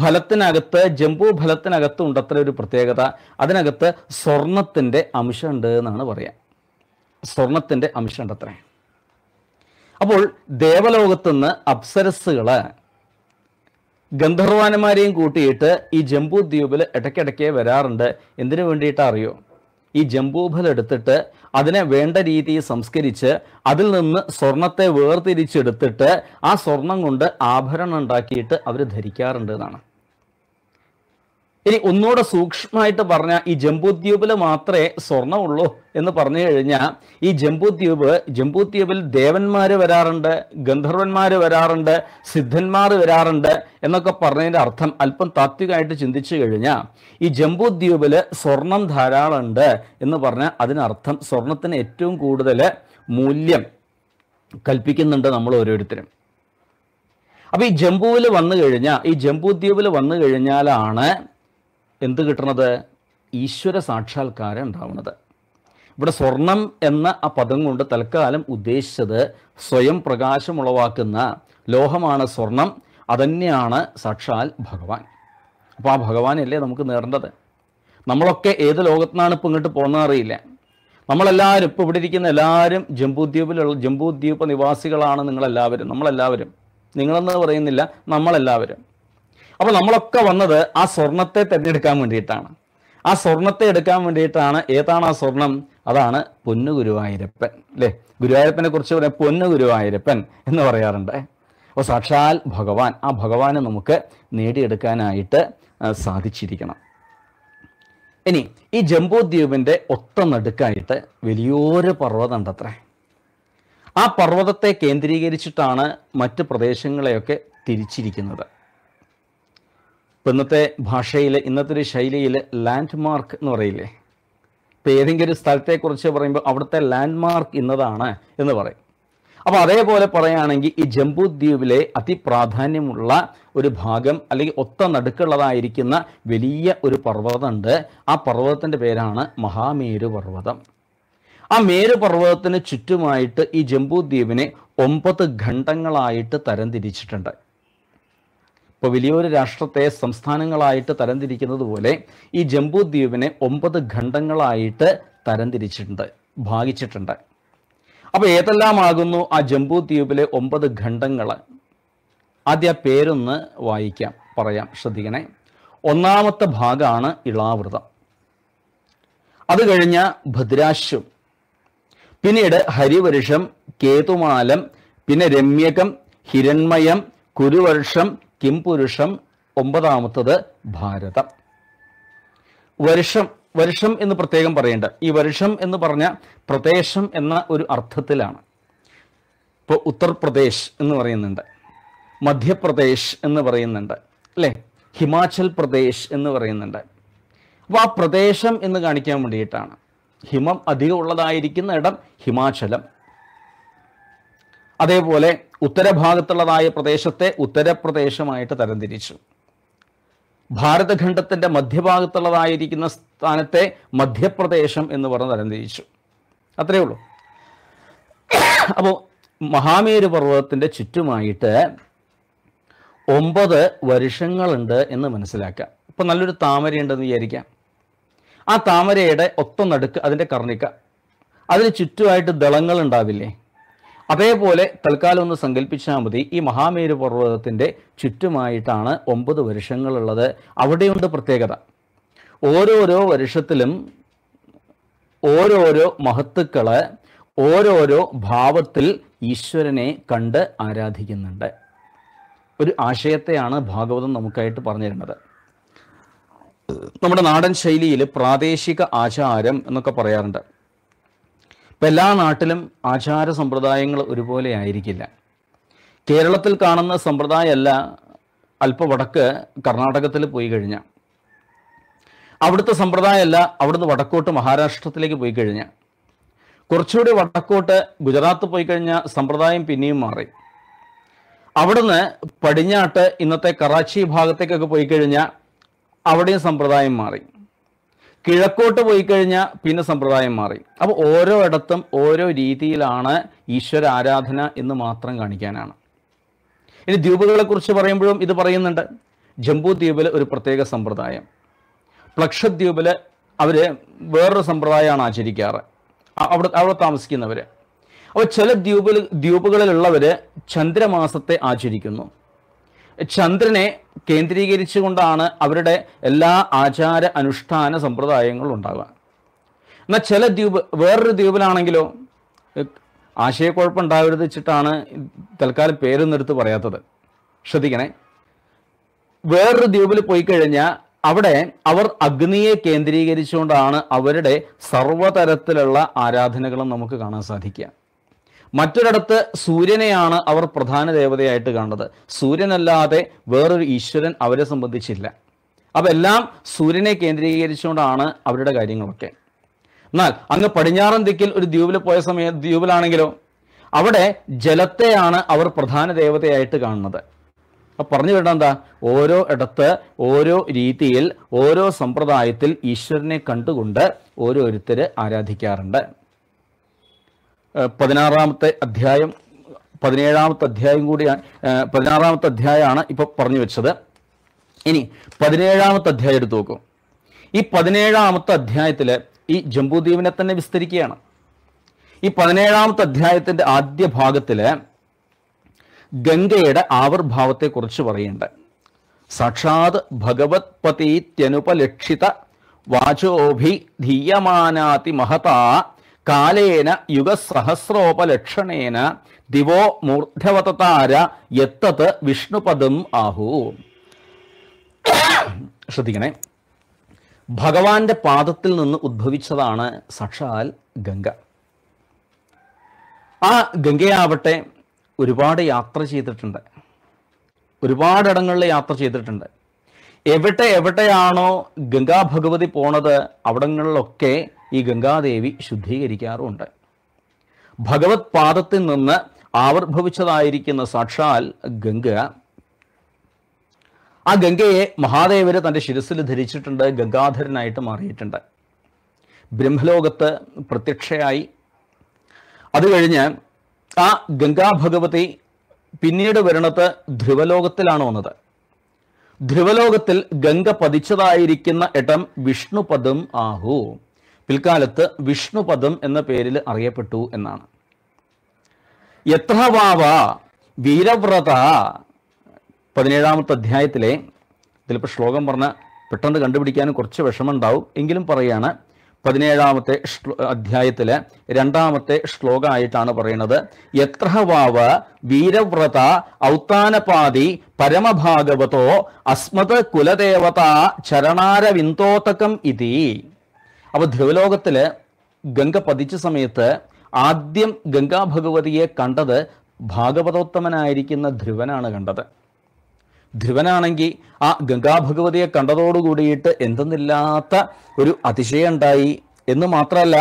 ഫലത്തിനകത്ത് ജംബു ഫലത്തിനകത്ത് ഉണ്ടത്ര ഒരു പ്രത്യേകത അതിനകത്ത് സ്വർണത്തിൻ്റെ അംശമുണ്ട് എന്നാണ് പറയാം സ്വർണത്തിൻ്റെ അംശമുണ്ട് അത്ര അപ്പോൾ ദേവലോകത്തു നിന്ന് അപ്സരസ്സുകൾ ഗന്ധർവാനന്മാരെയും കൂട്ടിയിട്ട് ഈ ജംബു ദ്വീപിൽ ഇടയ്ക്കിടയ്ക്ക് വരാറുണ്ട് എന്തിനു വേണ്ടിയിട്ടാ ഈ ജംബൂഫൽ എടുത്തിട്ട് അതിനെ വേണ്ട രീതിയിൽ സംസ്കരിച്ച് അതിൽ നിന്ന് സ്വർണത്തെ വേർതിരിച്ചെടുത്തിട്ട് ആ സ്വർണം കൊണ്ട് ആഭരണം ഉണ്ടാക്കിയിട്ട് അവർ ധരിക്കാറുണ്ട് എന്നാണ് ഇനി ഒന്നുകൂടെ സൂക്ഷ്മമായിട്ട് പറഞ്ഞ ഈ ജംബൂദ്വീപിൽ മാത്രമേ സ്വർണ്ണമുള്ളൂ എന്ന് പറഞ്ഞു കഴിഞ്ഞാൽ ഈ ജംബൂദ്വീപ് ജംബൂദ്വീപിൽ ദേവന്മാർ വരാറുണ്ട് ഗന്ധർവന്മാർ വരാറുണ്ട് സിദ്ധന്മാർ വരാറുണ്ട് എന്നൊക്കെ പറഞ്ഞതിൻ്റെ അർത്ഥം അല്പം താത്വികമായിട്ട് ചിന്തിച്ചു കഴിഞ്ഞാൽ ഈ ജംബൂദ്വീപിൽ സ്വർണം ധാരാളമുണ്ട് എന്ന് പറഞ്ഞാൽ അതിനർത്ഥം സ്വർണത്തിന് ഏറ്റവും കൂടുതൽ മൂല്യം കൽപ്പിക്കുന്നുണ്ട് നമ്മൾ ഓരോരുത്തരും അപ്പോൾ ഈ ജംബൂവിൽ വന്നു കഴിഞ്ഞാൽ ഈ ജംബൂദ്വീപിൽ വന്നു കഴിഞ്ഞാലാണ് എന്ത് കിട്ടണത് ഈശ്വര സാക്ഷാത്കാരം ഉണ്ടാവുന്നത് ഇവിടെ സ്വർണം എന്ന ആ പദം കൊണ്ട് തൽക്കാലം ഉദ്ദേശിച്ചത് സ്വയം പ്രകാശമുളവാക്കുന്ന ലോഹമാണ് സ്വർണം അതന്നെയാണ് സാക്ഷാൽ ഭഗവാൻ അപ്പോൾ ആ ഭഗവാനല്ലേ നമുക്ക് നേടേണ്ടത് നമ്മളൊക്കെ ഏത് ലോകത്തിനാണ് ഇപ്പോൾ ഇങ്ങോട്ട് പോകുന്നത് അറിയില്ല നമ്മളെല്ലാവരും ഇപ്പോൾ ഇവിടെ ഇരിക്കുന്ന എല്ലാവരും ജംബൂദ്വീപിലുള്ള ജംബൂദ്വീപ് നിവാസികളാണ് നിങ്ങളെല്ലാവരും നമ്മളെല്ലാവരും നിങ്ങളെന്ന് പറയുന്നില്ല നമ്മളെല്ലാവരും അപ്പോൾ നമ്മളൊക്കെ വന്നത് ആ സ്വർണത്തെ തിരഞ്ഞെടുക്കാൻ വേണ്ടിയിട്ടാണ് ആ സ്വർണത്തെ എടുക്കാൻ വേണ്ടിയിട്ടാണ് ഏതാണ് ആ സ്വർണം അതാണ് പൊന്നു ഗുരുവായൂരപ്പൻ അല്ലെ ഗുരുവായൂരപ്പനെ കുറിച്ച് പറയാം പൊന്നു ഗുരുവായൂരപ്പൻ എന്ന് പറയാറുണ്ട് അപ്പോൾ സാക്ഷാൽ ഭഗവാൻ ആ ഭഗവാനെ നമുക്ക് നേടിയെടുക്കാനായിട്ട് സാധിച്ചിരിക്കണം ഇനി ഈ ജംബൂദ്വീപിൻ്റെ ഒത്ത നടുക്കായിട്ട് വലിയൊരു പർവ്വതം ഉണ്ടത്രേ ആ പർവ്വതത്തെ കേന്ദ്രീകരിച്ചിട്ടാണ് മറ്റ് പ്രദേശങ്ങളെയൊക്കെ തിരിച്ചിരിക്കുന്നത് ഇപ്പം ഇന്നത്തെ ഭാഷയിൽ ഇന്നത്തെ ഒരു ശൈലിയിൽ ലാൻഡ് മാർക്ക് എന്ന് പറയില്ലേ ഇപ്പം ഏതെങ്കിലും ഒരു സ്ഥലത്തെക്കുറിച്ച് പറയുമ്പോൾ അവിടുത്തെ ലാൻഡ് മാർക്ക് ഇന്നതാണ് എന്ന് പറയും അപ്പോൾ അതേപോലെ പറയുകയാണെങ്കിൽ ഈ ജംബു അതിപ്രാധാന്യമുള്ള ഒരു ഭാഗം അല്ലെങ്കിൽ ഒത്ത നടുക്കുള്ളതായിരിക്കുന്ന വലിയ ഒരു പർവ്വതമുണ്ട് ആ പർവ്വതത്തിൻ്റെ പേരാണ് മഹാമേരു പർവ്വതം ആ മേരു പർവ്വതത്തിന് ചുറ്റുമായിട്ട് ഈ ജംബു ഒമ്പത് ഖണ്ഡങ്ങളായിട്ട് തരംതിരിച്ചിട്ടുണ്ട് ഇപ്പോൾ വലിയൊരു രാഷ്ട്രത്തെ സംസ്ഥാനങ്ങളായിട്ട് തരംതിരിക്കുന്നത് പോലെ ഈ ജംബൂ ഒമ്പത് ഖണ്ഡങ്ങളായിട്ട് തരംതിരിച്ചിട്ടുണ്ട് ഭാഗിച്ചിട്ടുണ്ട് അപ്പോൾ ഏതെല്ലാമാകുന്നു ആ ജംബൂ ഒമ്പത് ഖണ്ഡങ്ങൾ ആദ്യ പേരൊന്ന് വായിക്കാം പറയാം ശ്രദ്ധിക്കണേ ഒന്നാമത്തെ ഭാഗമാണ് ഇളാവൃതം അത് കഴിഞ്ഞ ഭദ്രാശ്വം പിന്നീട് ഹരിവർഷം കേതുമാലം പിന്നെ രമ്യകം ഹിരൺമയം കുരുവർഷം കിം പുരുഷം ഒമ്പതാമത്തത് ഭാരതം വരുഷം വരുഷം എന്ന് പ്രത്യേകം പറയേണ്ട ഈ വരുഷം എന്ന് പറഞ്ഞ പ്രദേശം എന്ന ഒരു അർത്ഥത്തിലാണ് ഇപ്പോൾ ഉത്തർപ്രദേശ് എന്ന് പറയുന്നുണ്ട് മധ്യപ്രദേശ് എന്ന് പറയുന്നുണ്ട് അല്ലേ ഹിമാചൽ പ്രദേശ് എന്ന് പറയുന്നുണ്ട് അപ്പോൾ ആ പ്രദേശം എന്ന് കാണിക്കാൻ വേണ്ടിയിട്ടാണ് ഹിമം അധികമുള്ളതായിരിക്കുന്ന ഇടം ഹിമാചലം അതേപോലെ ഉത്തരഭാഗത്തുള്ളതായ പ്രദേശത്തെ ഉത്തരപ്രദേശമായിട്ട് തരംതിരിച്ചു ഭാരതഖണ്ഡത്തിൻ്റെ മധ്യഭാഗത്തുള്ളതായിരിക്കുന്ന സ്ഥാനത്തെ മധ്യപ്രദേശം എന്ന് പറഞ്ഞ് തരംതിരിച്ചു അത്രയേ ഉള്ളൂ അപ്പോൾ മഹാമേരു പർവ്വതത്തിൻ്റെ ചുറ്റുമായിട്ട് ഒമ്പത് വരുഷങ്ങളുണ്ട് എന്ന് മനസ്സിലാക്കാം ഇപ്പം നല്ലൊരു താമരയുണ്ടെന്ന് വിചാരിക്കാം ആ താമരയുടെ ഒത്ത നടുക്ക് അതിൻ്റെ കർണിക്ക അതിന് ചുറ്റുമായിട്ട് ദളങ്ങൾ ഉണ്ടാവില്ലേ അതേപോലെ തൽക്കാലം ഒന്ന് സങ്കല്പിച്ചാൽ മതി ഈ മഹാമേരു പർവ്വതത്തിൻ്റെ ചുറ്റുമായിട്ടാണ് ഒമ്പത് വർഷങ്ങളുള്ളത് അവിടെയുണ്ട് പ്രത്യേകത ഓരോരോ വർഷത്തിലും ഓരോരോ മഹത്തുക്കളെ ഓരോരോ ഭാവത്തിൽ ഈശ്വരനെ കണ്ട് ആരാധിക്കുന്നുണ്ട് ഒരു ആശയത്തെയാണ് ഭാഗവതം നമുക്കായിട്ട് പറഞ്ഞിരുന്നത് നമ്മുടെ നാടൻ ശൈലിയിൽ പ്രാദേശിക ആചാരം എന്നൊക്കെ പറയാറുണ്ട് ഇപ്പം എല്ലാ നാട്ടിലും ആചാര സമ്പ്രദായങ്ങൾ ഒരുപോലെ ആയിരിക്കില്ല കേരളത്തിൽ കാണുന്ന സമ്പ്രദായമല്ല അല്പ വടക്ക് കർണാടകത്തിൽ പോയി കഴിഞ്ഞാൽ അവിടുത്തെ സമ്പ്രദായമല്ല അവിടുന്ന് വടക്കോട്ട് മഹാരാഷ്ട്രത്തിലേക്ക് പോയി കഴിഞ്ഞാൽ കുറച്ചുകൂടി വടക്കോട്ട് ഗുജറാത്ത് പോയി കഴിഞ്ഞാൽ സമ്പ്രദായം പിന്നെയും മാറി അവിടുന്ന് പടിഞ്ഞാട്ട് ഇന്നത്തെ കറാച്ചി ഭാഗത്തേക്കൊക്കെ പോയി കഴിഞ്ഞാൽ അവിടെയും സമ്പ്രദായം മാറി കിഴക്കോട്ട് പോയി കഴിഞ്ഞാൽ പിന്നെ സമ്പ്രദായം മാറി അപ്പോൾ ഓരോ ഇടത്തും ഓരോ രീതിയിലാണ് ഈശ്വര ആരാധന എന്ന് മാത്രം കാണിക്കാനാണ് ഇനി ദ്വീപുകളെക്കുറിച്ച് പറയുമ്പോഴും ഇത് പറയുന്നുണ്ട് ജംബു ദ്വീപിൽ ഒരു പ്രത്യേക സമ്പ്രദായം പ്ലക്ഷദ്വീപിൽ അവർ വേറൊരു സമ്പ്രദായമാണ് ആചരിക്കാറ് അവിടെ അവിടെ താമസിക്കുന്നവർ അപ്പോൾ ചില ദ്വീപിൽ ദ്വീപുകളിലുള്ളവർ ചന്ദ്രമാസത്തെ ആചരിക്കുന്നു ചന്ദ്രനെ കേന്ദ്രീകരിച്ചുകൊണ്ടാണ് അവരുടെ എല്ലാ ആചാര അനുഷ്ഠാന സമ്പ്രദായങ്ങളും ഉണ്ടാകുക എന്നാൽ ചില ദ്വീപ് വേറൊരു ദ്വീപിലാണെങ്കിലോ ആശയക്കുഴപ്പം ഉണ്ടാവരുത് വെച്ചിട്ടാണ് തൽക്കാലം എടുത്ത് പറയാത്തത് ശ്രദ്ധിക്കണേ വേറൊരു ദ്വീപിൽ പോയി കഴിഞ്ഞാൽ അവിടെ അവർ അഗ്നിയെ കേന്ദ്രീകരിച്ചുകൊണ്ടാണ് അവരുടെ സർവ്വതരത്തിലുള്ള ആരാധനകളും നമുക്ക് കാണാൻ സാധിക്കുക മറ്റൊരിടത്ത് സൂര്യനെയാണ് അവർ പ്രധാന ദേവതയായിട്ട് കണ്ടത് സൂര്യനല്ലാതെ വേറൊരു ഈശ്വരൻ അവരെ സംബന്ധിച്ചില്ല അപ്പം എല്ലാം സൂര്യനെ കേന്ദ്രീകരിച്ചുകൊണ്ടാണ് അവരുടെ കാര്യങ്ങളൊക്കെ എന്നാൽ അങ്ങ് പടിഞ്ഞാറൻ ദിക്കിൽ ഒരു ദ്വീപിൽ പോയ സമയത്ത് ദ്വീപിലാണെങ്കിലോ അവിടെ ജലത്തെയാണ് അവർ പ്രധാന ദേവതയായിട്ട് കാണുന്നത് അപ്പം പറഞ്ഞു വിടാം എന്താ ഓരോ ഇടത്ത് ഓരോ രീതിയിൽ ഓരോ സമ്പ്രദായത്തിൽ ഈശ്വരനെ കണ്ടുകൊണ്ട് ഓരോരുത്തർ ആരാധിക്കാറുണ്ട് പതിനാറാമത്തെ അധ്യായം പതിനേഴാമത്തെ അധ്യായം കൂടിയാണ് പതിനാറാമത്തെ അധ്യായമാണ് ഇപ്പോൾ പറഞ്ഞു വെച്ചത് ഇനി പതിനേഴാമത്തെ അധ്യായം എടുത്തു നോക്കൂ ഈ പതിനേഴാമത്തെ അധ്യായത്തിൽ ഈ ജംബൂദ്വീപിനെ തന്നെ വിസ്തരിക്കുകയാണ് ഈ പതിനേഴാമത്തെ അധ്യായത്തിൻ്റെ ആദ്യ ഭാഗത്തിൽ ഗംഗയുടെ ആവിർഭാവത്തെക്കുറിച്ച് പറയുന്നുണ്ട് സാക്ഷാത് ഭഗവത് പതീത്യനുപലക്ഷിത വാചോഭി ധീയമാനാതി മഹതാ കാലേന യുഗസഹസ്രോപലക്ഷണേന ദിവോ മൂർധവതാര എത്തത് വിഷ്ണുപദം ആഹു ശ്രദ്ധിക്കണേ ഭഗവാന്റെ പാദത്തിൽ നിന്ന് ഉദ്ഭവിച്ചതാണ് സാക്ഷാൽ ഗംഗ ആ ഗംഗയാവട്ടെ ഒരുപാട് യാത്ര ചെയ്തിട്ടുണ്ട് ഒരുപാടിടങ്ങളിൽ യാത്ര ചെയ്തിട്ടുണ്ട് എവിടെ എവിടെയാണോ ഗംഗാ ഭഗവതി പോണത് അവിടങ്ങളിലൊക്കെ ഈ ഗംഗാദേവി ശുദ്ധീകരിക്കാറുണ്ട് ഭഗവത് പാദത്തിൽ നിന്ന് ആവിർഭവിച്ചതായിരിക്കുന്ന സാക്ഷാൽ ഗംഗ ആ ഗംഗയെ മഹാദേവര് തൻ്റെ ശിരസിൽ ധരിച്ചിട്ടുണ്ട് ഗംഗാധരനായിട്ട് മാറിയിട്ടുണ്ട് ബ്രഹ്മലോകത്ത് പ്രത്യക്ഷയായി അത് കഴിഞ്ഞ് ആ ഗംഗാഭഗവതി പിന്നീട് വരണത് ധ്രുവലോകത്തിലാണ് വന്നത് ധ്രുവലോകത്തിൽ ഗംഗ പതിച്ചതായിരിക്കുന്ന ഇടം വിഷ്ണുപദം ആഹു പിൽക്കാലത്ത് വിഷ്ണുപദം എന്ന പേരിൽ അറിയപ്പെട്ടു എന്നാണ് യത്രവാവ വീരവ്രത പതിനേഴാമത്തെ അധ്യായത്തിലെ ഇതിലിപ്പോൾ ശ്ലോകം പറഞ്ഞ പെട്ടെന്ന് കണ്ടുപിടിക്കാനും കുറച്ച് വിഷമമുണ്ടാവും എങ്കിലും പറയുകയാണ് പതിനേഴാമത്തെ അധ്യായത്തിലെ രണ്ടാമത്തെ ശ്ലോകമായിട്ടാണ് പറയുന്നത് യത്രഹവാവ് വീരവ്രത ഔത്താനപാതി പരമഭാഗവതോ അസ്മത് കുലദേവത ചരണാരവിന്തോതകം ഇതി അപ്പോൾ ധ്രുവലോകത്തിൽ ഗംഗ പതിച്ച സമയത്ത് ആദ്യം ഗംഗാ ഭഗവതിയെ കണ്ടത് ഭാഗവതോത്തമനായിരിക്കുന്ന ധ്രുവനാണ് കണ്ടത് ധ്രുവനാണെങ്കിൽ ആ ഗംഗാഭഗവതിയെ കണ്ടതോടുകൂടിയിട്ട് എന്തെന്നില്ലാത്ത ഒരു അതിശയം ഉണ്ടായി എന്ന് മാത്രമല്ല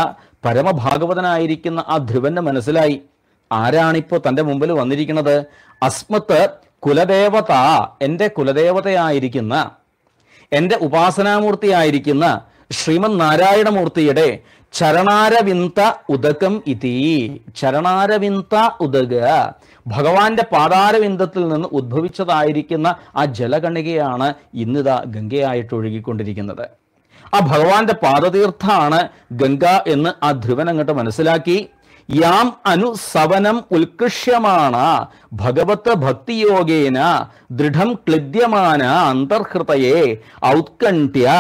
പരമഭാഗവതനായിരിക്കുന്ന ആ ധ്രുവന്റെ മനസ്സിലായി ആരാണിപ്പോൾ തൻ്റെ മുമ്പിൽ വന്നിരിക്കുന്നത് അസ്മത്ത് കുലദേവത എൻ്റെ കുലദേവതയായിരിക്കുന്ന എൻ്റെ ഉപാസനാമൂർത്തിയായിരിക്കുന്ന ശ്രീമന് നാരായണമൂർത്തിയുടെ ചരണാരവിന്ത ഉദകം ഇതി ചരണാരവിന്ത ഉദക ഭഗവാന്റെ പാതാരവിന്ദത്തിൽ നിന്ന് ഉദ്ഭവിച്ചതായിരിക്കുന്ന ആ ജലകണികയാണ് ഇന്നിതാ ഗംഗയായിട്ട് ഒഴുകിക്കൊണ്ടിരിക്കുന്നത് ആ ഭഗവാന്റെ പാദതീർത്ഥാണ് ഗംഗ എന്ന് ആ ധ്രുവൻ അങ്ങോട്ട് മനസ്സിലാക്കി യാം അനു സവനം ഉത്കൃഷ്യമാണ ഭഗവത് ഭക്തിയോഗേന ദൃഢം ക്ലിദ്യമാന അന്തർഹൃതയെ ഔത്കണ്ഠ്യ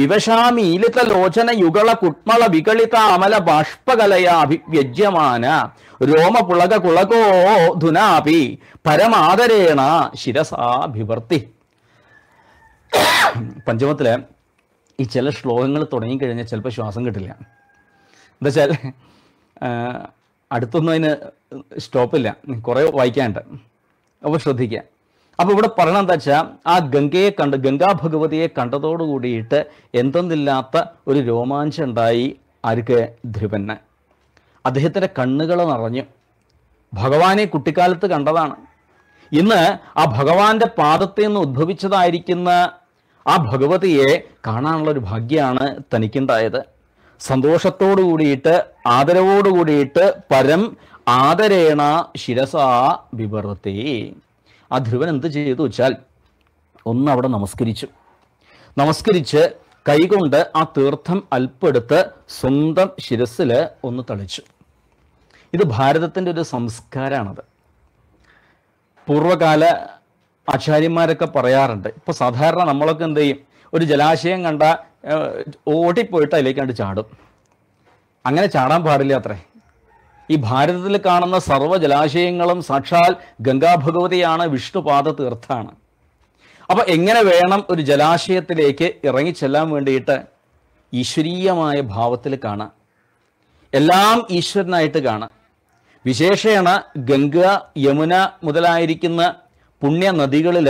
വിവശാമീലിതലോചന യുഗള കുട്മള വികളിത അമല ബാഷ്പകലയാഭിവ്യജ്യമാന രോമപുളക കുളകോ ധുനാപി പരമാദരേണ ശിരസാഭിവർത്തി പഞ്ചമത്തിലെ ഈ ചില ശ്ലോകങ്ങൾ തുടങ്ങിക്കഴിഞ്ഞാൽ ചിലപ്പോൾ ശ്വാസം കിട്ടില്ല എന്താ വെച്ചാൽ അടുത്തൊന്നും അതിന് സ്റ്റോപ്പില്ല കുറേ വായിക്കാനുണ്ട് അപ്പോൾ ശ്രദ്ധിക്കുക അപ്പോൾ ഇവിടെ പറയണം എന്താ വെച്ചാൽ ആ ഗംഗയെ കണ്ട് ഗംഗാ ഭഗവതിയെ കണ്ടതോട് കൂടിയിട്ട് എന്തെന്നില്ലാത്ത ഒരു രോമാഞ്ചം ഉണ്ടായി ആർക്ക് ധ്രുവന് അദ്ദേഹത്തിൻ്റെ കണ്ണുകൾ നിറഞ്ഞു ഭഗവാനെ കുട്ടിക്കാലത്ത് കണ്ടതാണ് ഇന്ന് ആ ഭഗവാന്റെ പാദത്തിൽ നിന്ന് ഉദ്ഭവിച്ചതായിരിക്കുന്ന ആ ഭഗവതിയെ കാണാനുള്ള ഒരു ഭാഗ്യമാണ് തനിക്കുണ്ടായത് സന്തോഷത്തോടു കൂടിയിട്ട് ആദരവോടു കൂടിയിട്ട് പരം ആദരേണ ശിരസാ വിവർത്തി ആ ധ്രുവൻ എന്ത് ചെയ്തു വെച്ചാൽ ഒന്ന് അവിടെ നമസ്കരിച്ചു നമസ്കരിച്ച് കൈകൊണ്ട് ആ തീർത്ഥം അൽപ്പെടുത്ത് സ്വന്തം ശിരസിൽ ഒന്ന് തളിച്ചു ഇത് ഭാരതത്തിൻ്റെ ഒരു സംസ്കാരമാണത് പൂർവകാല ആചാര്യന്മാരൊക്കെ പറയാറുണ്ട് ഇപ്പോൾ സാധാരണ നമ്മളൊക്കെ എന്ത് ചെയ്യും ഒരു ജലാശയം കണ്ടാൽ ഓടിപ്പോയിട്ട് അതിലേക്ക് ചാടും അങ്ങനെ ചാടാൻ പാടില്ല അത്രേ ഈ ഭാരതത്തിൽ കാണുന്ന സർവ്വ ജലാശയങ്ങളും സാക്ഷാൽ ഗംഗാഭഗവതിയാണ് വിഷ്ണുപാദ തീർത്ഥാണ് അപ്പോൾ എങ്ങനെ വേണം ഒരു ജലാശയത്തിലേക്ക് ഇറങ്ങിച്ചെല്ലാൻ വേണ്ടിയിട്ട് ഈശ്വരീയമായ ഭാവത്തിൽ കാണാം എല്ലാം ഈശ്വരനായിട്ട് കാണാം വിശേഷേണ ഗംഗ യമുന മുതലായിരിക്കുന്ന പുണ്യ നദികളിൽ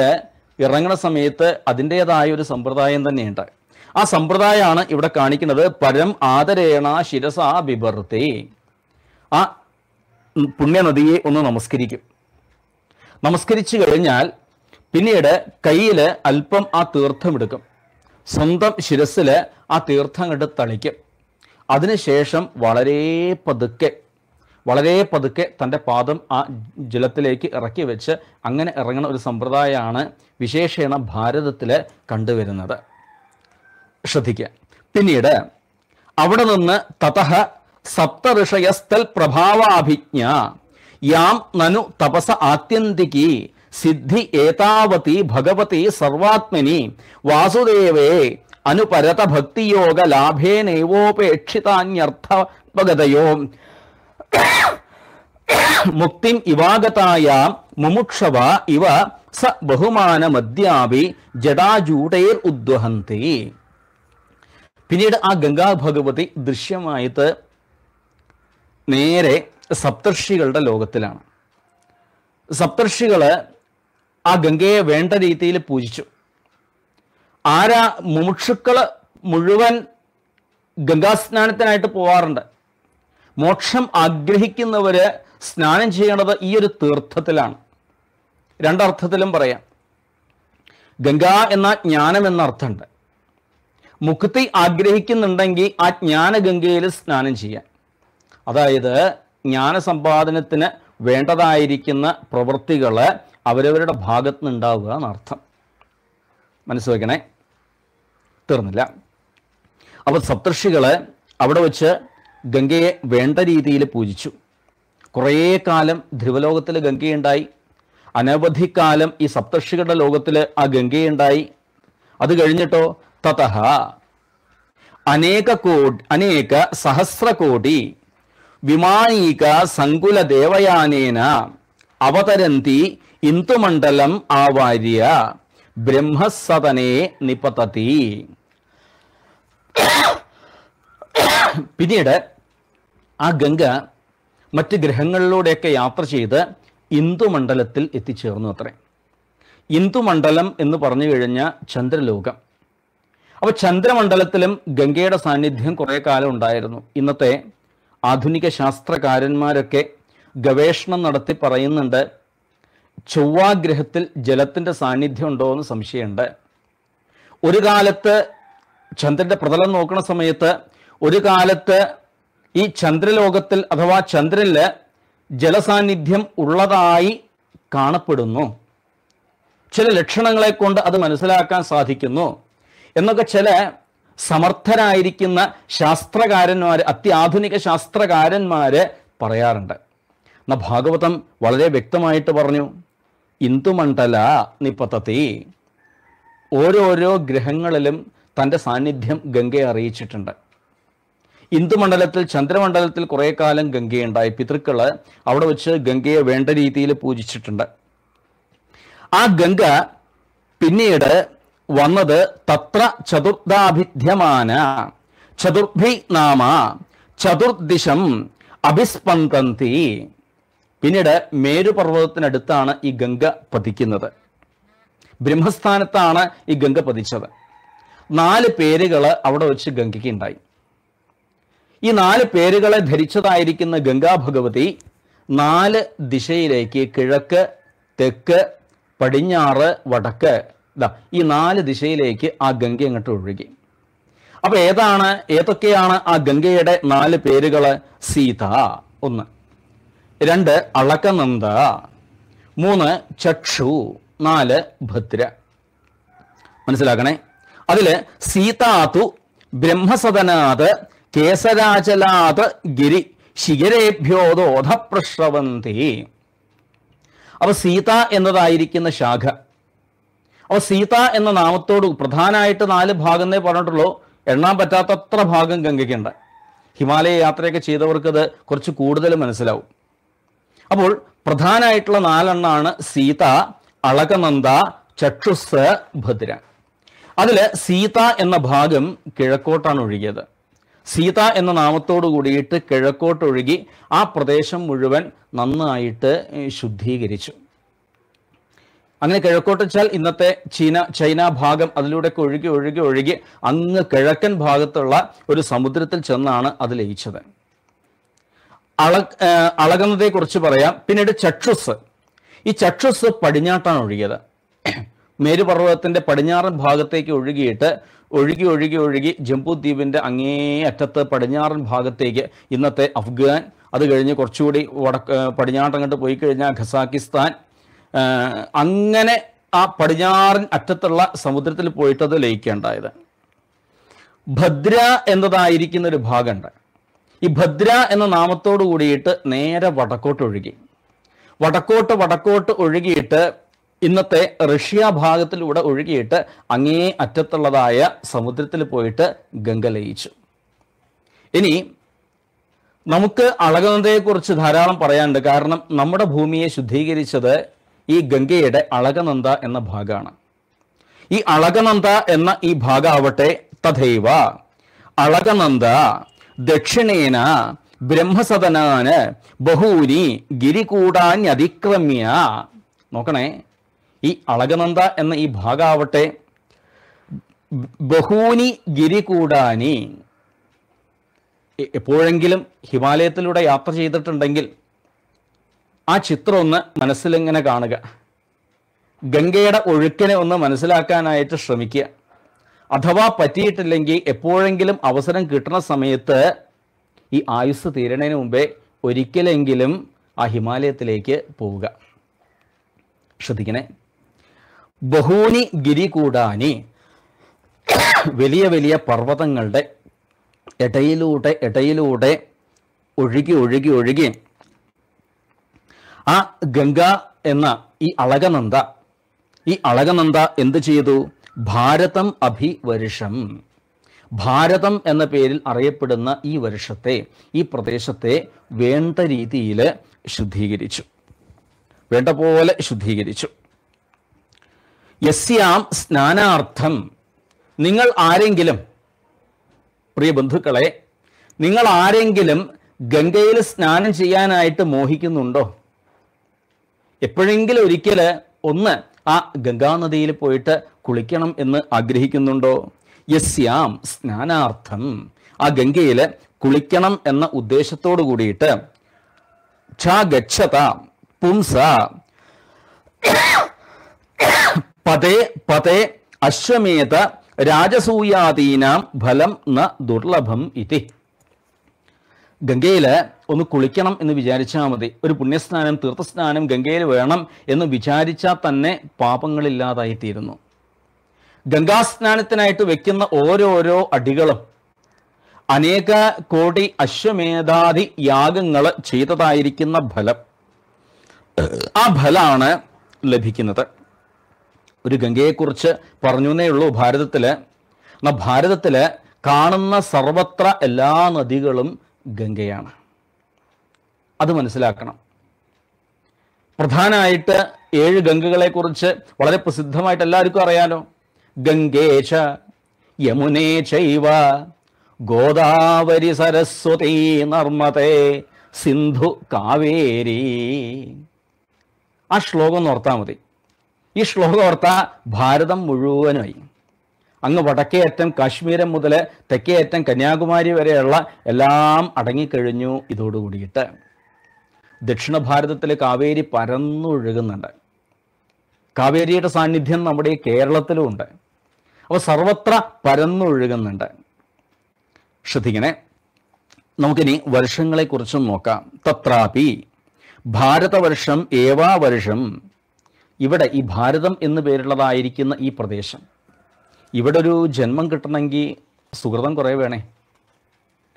ഇറങ്ങുന്ന സമയത്ത് അതിൻ്റേതായ ഒരു സമ്പ്രദായം തന്നെയുണ്ട് ആ സമ്പ്രദായമാണ് ഇവിടെ കാണിക്കുന്നത് പരം ആദരേണ ശിരസാ ബിബർത്തി ആ പുണ്യനദിയെ ഒന്ന് നമസ്കരിക്കും നമസ്കരിച്ചു കഴിഞ്ഞാൽ പിന്നീട് കയ്യിൽ അല്പം ആ തീർത്ഥം എടുക്കും സ്വന്തം ശിരസിൽ ആ തീർത്ഥം കണ്ട് തളിക്കും അതിനുശേഷം വളരെ പതുക്കെ വളരെ പതുക്കെ തൻ്റെ പാദം ആ ജലത്തിലേക്ക് ഇറക്കി വെച്ച് അങ്ങനെ ഇറങ്ങുന്ന ഒരു സമ്പ്രദായമാണ് വിശേഷേണ ഭാരതത്തിൽ കണ്ടുവരുന്നത് ശ്രദ്ധിക്കുക പിന്നീട് അവിടെ നിന്ന് തതഹ സപ്ത ഋഷയസ്ഥൽ പ്രഭാവാഭിജ്ഞ യാം നനു തപസ ആത്യന്തികി സിദ്ധി ഏതാവതി ഭഗവതി സർവാത്മനി വാസുദേവേ അനുപരത ഭക്തിയോഗ ലാഭേ ലാഭേനൈവോപേക്ഷിതാന്യർത്ഥപഗതയോ മുക്തി ഇവാഗതായ മുമുക്ഷവ ഇവ സ ബഹുമാനമദ്യാപി ജടാജൂടൈർ ഉദ്വഹന്തി പിന്നീട് ആ ഗംഗാ ഭഗവതി ദൃശ്യമായിട്ട് നേരെ സപ്തർഷികളുടെ ലോകത്തിലാണ് സപ്തർഷികൾ ആ ഗംഗയെ വേണ്ട രീതിയിൽ പൂജിച്ചു ആരാ മുമുക്ഷുക്കൾ മുഴുവൻ ഗംഗാസ്നാനത്തിനായിട്ട് പോവാറുണ്ട് മോക്ഷം ആഗ്രഹിക്കുന്നവർ സ്നാനം ചെയ്യണത് ഈ ഒരു തീർത്ഥത്തിലാണ് രണ്ടർത്ഥത്തിലും പറയാം ഗംഗ എന്ന ജ്ഞാനം എന്നർത്ഥമുണ്ട് മുക്തി ആഗ്രഹിക്കുന്നുണ്ടെങ്കിൽ ആ ജ്ഞാനഗംഗയിൽ സ്നാനം ചെയ്യാൻ അതായത് ജ്ഞാനസമ്പാദനത്തിന് വേണ്ടതായിരിക്കുന്ന പ്രവൃത്തികൾ അവരവരുടെ ഭാഗത്ത് നിന്നുണ്ടാവുക എന്നർത്ഥം മനസ്സിലാക്കണേ തീർന്നില്ല അപ്പോൾ സപ്തർഷികൾ അവിടെ വെച്ച് ഗംഗയെ വേണ്ട രീതിയിൽ പൂജിച്ചു കുറേ കാലം ധ്രുവലോകത്തിൽ ഗംഗയുണ്ടായി അനവധി കാലം ഈ സപ്തർഷികളുടെ ലോകത്തിൽ ആ ഗംഗയുണ്ടായി അത് കഴിഞ്ഞിട്ടോ తత అనేక కోటి అనేక సహస్రకోటి విమానీక సంకుల దేవయానేన అవతరంతి ఇంతుమండలం നിപതതി പിന്നീട് ആ ഗംഗ മറ്റ് ഗ്രഹങ്ങളിലൂടെയൊക്കെ യാത്ര ചെയ്ത് ഇന്ദുമണ്ഡലത്തിൽ എത്തിച്ചേർന്നു അത്രേ ഇന്ദുമണ്ഡലം എന്ന് പറഞ്ഞു കഴിഞ്ഞാൽ ചന്ദ്രലോകം അപ്പോൾ ചന്ദ്രമണ്ഡലത്തിലും ഗംഗയുടെ സാന്നിധ്യം കുറേ കാലം ഉണ്ടായിരുന്നു ഇന്നത്തെ ആധുനിക ശാസ്ത്രകാരന്മാരൊക്കെ ഗവേഷണം നടത്തി പറയുന്നുണ്ട് ചൊവ്വാഗ്രഹത്തിൽ ജലത്തിൻ്റെ സാന്നിധ്യം ഉണ്ടോ എന്ന് സംശയമുണ്ട് ഒരു കാലത്ത് ചന്ദ്രന്റെ പ്രതലം നോക്കുന്ന സമയത്ത് ഒരു കാലത്ത് ഈ ചന്ദ്രലോകത്തിൽ അഥവാ ചന്ദ്രനിൽ ജലസാന്നിധ്യം ഉള്ളതായി കാണപ്പെടുന്നു ചില ലക്ഷണങ്ങളെ കൊണ്ട് അത് മനസ്സിലാക്കാൻ സാധിക്കുന്നു എന്നൊക്കെ ചില സമർത്ഥരായിരിക്കുന്ന ശാസ്ത്രകാരന്മാർ അത്യാധുനിക ശാസ്ത്രകാരന്മാർ പറയാറുണ്ട് എന്നാൽ ഭാഗവതം വളരെ വ്യക്തമായിട്ട് പറഞ്ഞു ഇന്ദുമണ്ഡല നിപ്പത്തത്തി ഓരോരോ ഗ്രഹങ്ങളിലും തൻ്റെ സാന്നിധ്യം ഗംഗയെ അറിയിച്ചിട്ടുണ്ട് ഇന്ദുമണ്ഡലത്തിൽ ചന്ദ്രമണ്ഡലത്തിൽ കുറേ കാലം ഗംഗയുണ്ടായി പിതൃക്കൾ അവിടെ വെച്ച് ഗംഗയെ വേണ്ട രീതിയിൽ പൂജിച്ചിട്ടുണ്ട് ആ ഗംഗ പിന്നീട് വന്നത് തത്ര ചതുർദാഭിധ്യമാന ചതുർഭി നാമ ചതുർദിശം അഭിസ്പന്തി പിന്നീട് മേരുപർവ്വതത്തിനടുത്താണ് ഈ ഗംഗ പതിക്കുന്നത് ബ്രഹ്മസ്ഥാനത്താണ് ഈ ഗംഗ പതിച്ചത് നാല് പേരുകൾ അവിടെ വെച്ച് ഗംഗയ്ക്ക് ഉണ്ടായി ഈ നാല് പേരുകളെ ധരിച്ചതായിരിക്കുന്ന ഗംഗാ ഭഗവതി നാല് ദിശയിലേക്ക് കിഴക്ക് തെക്ക് പടിഞ്ഞാറ് വടക്ക് ഇതാ ഈ നാല് ദിശയിലേക്ക് ആ ഗംഗ അങ്ങോട്ട് ഒഴുകി അപ്പൊ ഏതാണ് ഏതൊക്കെയാണ് ആ ഗംഗയുടെ നാല് പേരുകള് സീത ഒന്ന് രണ്ട് അളക്കനന്ദ മൂന്ന് ചക്ഷു നാല് ഭദ്ര മനസ്സിലാക്കണേ അതില് സീതാതു ബ്രഹ്മസദനാത് കേസരാചലാത് ഗിരി ശിഖരേഭ്യോദോധ അപ്പൊ സീത എന്നതായിരിക്കുന്ന ശാഖ അപ്പൊ സീത എന്ന നാമത്തോട് പ്രധാനമായിട്ട് നാല് എന്നേ പറഞ്ഞിട്ടുള്ളൂ എണ്ണാൻ പറ്റാത്തത്ര ഭാഗം ഗംഗയ്ക്കുണ്ട് ഹിമാലയ യാത്രയൊക്കെ ചെയ്തവർക്ക് അത് കുറച്ച് കൂടുതൽ മനസ്സിലാവും അപ്പോൾ പ്രധാനമായിട്ടുള്ള നാലെണ്ണാണ് സീത അളകനന്ദ ചക്ഷുസ് ഭദ്ര അതിൽ സീത എന്ന ഭാഗം കിഴക്കോട്ടാണ് ഒഴുകിയത് സീത എന്ന നാമത്തോടു കൂടിയിട്ട് കിഴക്കോട്ടൊഴുകി ആ പ്രദേശം മുഴുവൻ നന്നായിട്ട് ശുദ്ധീകരിച്ചു അങ്ങനെ കിഴക്കോട്ട് വെച്ചാൽ ഇന്നത്തെ ചീന ചൈന ഭാഗം അതിലൂടെ ഒഴുകി ഒഴുകി ഒഴുകി അങ്ങ് കിഴക്കൻ ഭാഗത്തുള്ള ഒരു സമുദ്രത്തിൽ ചെന്നാണ് അത് ലയിച്ചത് അള അളകുന്നതയെ കുറിച്ച് പറയാം പിന്നീട് ചക്ഷുസ് ഈ ചക്ഷുസ് പടിഞ്ഞാട്ടാണ് ഒഴുകിയത് മേരുപർവ്വതത്തിന്റെ പടിഞ്ഞാറൻ ഭാഗത്തേക്ക് ഒഴുകിയിട്ട് ഒഴുകി ഒഴുകി ഒഴുകി ജംബു അങ്ങേ അറ്റത്ത് പടിഞ്ഞാറൻ ഭാഗത്തേക്ക് ഇന്നത്തെ അഫ്ഗാൻ അത് കഴിഞ്ഞ് കുറച്ചുകൂടി വടക്ക് പടിഞ്ഞാട്ടങ്ങോട്ട് പോയി കഴിഞ്ഞാൽ ഖസാക്കിസ്ഥാൻ അങ്ങനെ ആ പടിഞ്ഞാറൻ അറ്റത്തുള്ള സമുദ്രത്തിൽ പോയിട്ടത് ലയിക്കേണ്ടായത് ഭദ്ര എന്നതായിരിക്കുന്ന ഒരു ഭാഗമുണ്ട് ഈ ഭദ്ര എന്ന നാമത്തോട് കൂടിയിട്ട് നേരെ വടക്കോട്ട് ഒഴുകി വടക്കോട്ട് വടക്കോട്ട് ഒഴുകിയിട്ട് ഇന്നത്തെ റഷ്യ ഭാഗത്തിലൂടെ ഒഴുകിയിട്ട് അങ്ങേ അറ്റത്തുള്ളതായ സമുദ്രത്തിൽ പോയിട്ട് ഗംഗ ലയിച്ചു ഇനി നമുക്ക് അളകനന്ദയെക്കുറിച്ച് ധാരാളം പറയാനുണ്ട് കാരണം നമ്മുടെ ഭൂമിയെ ശുദ്ധീകരിച്ചത് ഈ ഗംഗയുടെ അളകനന്ദ എന്ന ഭാഗമാണ് ഈ അളകനന്ദ എന്ന ഈ ഭാഗാവട്ടെ തഥൈവ അളകനന്ദ ദക്ഷിണേന ബ്രഹ്മസദനാന് ബഹൂനി ഗിരികൂടാന്യതിക്രമ്യ നോക്കണേ ഈ അളകനന്ദ എന്ന ഈ ഭാഗാവട്ടെ ബഹൂനി ഗിരികൂടാനി എപ്പോഴെങ്കിലും ഹിമാലയത്തിലൂടെ യാത്ര ചെയ്തിട്ടുണ്ടെങ്കിൽ ആ ചിത്രം ഒന്ന് മനസ്സിലിങ്ങനെ കാണുക ഗംഗയുടെ ഒഴുക്കിനെ ഒന്ന് മനസ്സിലാക്കാനായിട്ട് ശ്രമിക്കുക അഥവാ പറ്റിയിട്ടില്ലെങ്കിൽ എപ്പോഴെങ്കിലും അവസരം കിട്ടുന്ന സമയത്ത് ഈ ആയുസ് തീരണതിന് മുമ്പേ ഒരിക്കലെങ്കിലും ആ ഹിമാലയത്തിലേക്ക് പോവുക ശ്രദ്ധിക്കണേ ബഹൂനി ഗിരികൂടാനി വലിയ വലിയ പർവ്വതങ്ങളുടെ ഇടയിലൂടെ ഇടയിലൂടെ ഒഴുകി ഒഴുകി ഒഴുകി ആ ഗംഗ എന്ന ഈ അളകനന്ദ ഈ അളകനന്ദ എന്ത് ചെയ്തു ഭാരതം അഭിവർഷം ഭാരതം എന്ന പേരിൽ അറിയപ്പെടുന്ന ഈ വർഷത്തെ ഈ പ്രദേശത്തെ വേണ്ട രീതിയിൽ ശുദ്ധീകരിച്ചു വേണ്ട പോലെ ശുദ്ധീകരിച്ചു യസ്യാം സ്നാനാർത്ഥം നിങ്ങൾ ആരെങ്കിലും പ്രിയ ബന്ധുക്കളെ നിങ്ങൾ ആരെങ്കിലും ഗംഗയിൽ സ്നാനം ചെയ്യാനായിട്ട് മോഹിക്കുന്നുണ്ടോ എപ്പോഴെങ്കിലും ഒരിക്കൽ ഒന്ന് ആ ഗംഗാനദിയിൽ പോയിട്ട് കുളിക്കണം എന്ന് ആഗ്രഹിക്കുന്നുണ്ടോ യസ്യാം സ്നാനാർത്ഥം ആ ഗംഗയിൽ കുളിക്കണം എന്ന ഉദ്ദേശത്തോടു കൂടിയിട്ട് ക്ഷ പുംസ പതേ പതേ അശ്വമേധ രാജസൂയാദീനാം ഫലം ന ദുർലഭം ഇതി ഗംഗയിൽ ഒന്ന് കുളിക്കണം എന്ന് വിചാരിച്ചാൽ മതി ഒരു പുണ്യസ്നാനം തീർത്ഥസ്നാനം ഗംഗയിൽ വേണം എന്ന് വിചാരിച്ചാൽ തന്നെ പാപങ്ങളില്ലാതായിത്തീരുന്നു ഗംഗാസ്നാനത്തിനായിട്ട് വെക്കുന്ന ഓരോരോ അടികളും അനേക കോടി അശ്വമേധാദി യാഗങ്ങൾ ചെയ്തതായിരിക്കുന്ന ഫലം ആ ഫലമാണ് ലഭിക്കുന്നത് ഒരു ഗംഗയെക്കുറിച്ച് പറഞ്ഞു എന്നേ ഉള്ളൂ ഭാരതത്തിൽ എന്നാൽ ഭാരതത്തിൽ കാണുന്ന സർവത്ര എല്ലാ നദികളും ഗംഗയാണ് അത് മനസ്സിലാക്കണം പ്രധാനമായിട്ട് ഏഴ് ഗംഗകളെക്കുറിച്ച് വളരെ പ്രസിദ്ധമായിട്ട് എല്ലാവർക്കും അറിയാലോ ഗംഗേശ യമുനേ ചൈവ ഗോദാവരി സരസ്വതി നർമ്മതേ സിന്ധു കാവേരി ആ ശ്ലോകം ഓർത്താൽ മതി ഈ ശ്ലോകം ഓർത്താ ഭാരതം മുഴുവനായി അങ്ങ് വടക്കേയറ്റം കാശ്മീരം മുതൽ തെക്കേയറ്റം കന്യാകുമാരി വരെയുള്ള എല്ലാം അടങ്ങിക്കഴിഞ്ഞു ഇതോടുകൂടിയിട്ട് ദക്ഷിണ ഭാരതത്തിലെ കാവേരി പരന്നൊഴുകുന്നുണ്ട് കാവേരിയുടെ സാന്നിധ്യം നമ്മുടെ ഈ കേരളത്തിലും ഉണ്ട് അപ്പോൾ സർവത്ര പരന്നൊഴുകുന്നുണ്ട് ശ്രദ്ധിക്കണേ നമുക്കിനി വർഷങ്ങളെക്കുറിച്ചും നോക്കാം തത്രാപി ഭാരതവർഷം ഏവാ വർഷം ഇവിടെ ഈ ഭാരതം എന്ന് പേരുള്ളതായിരിക്കുന്ന ഈ പ്രദേശം ഇവിടെ ഒരു ജന്മം കിട്ടണമെങ്കിൽ സുഹൃതം കുറേ വേണേ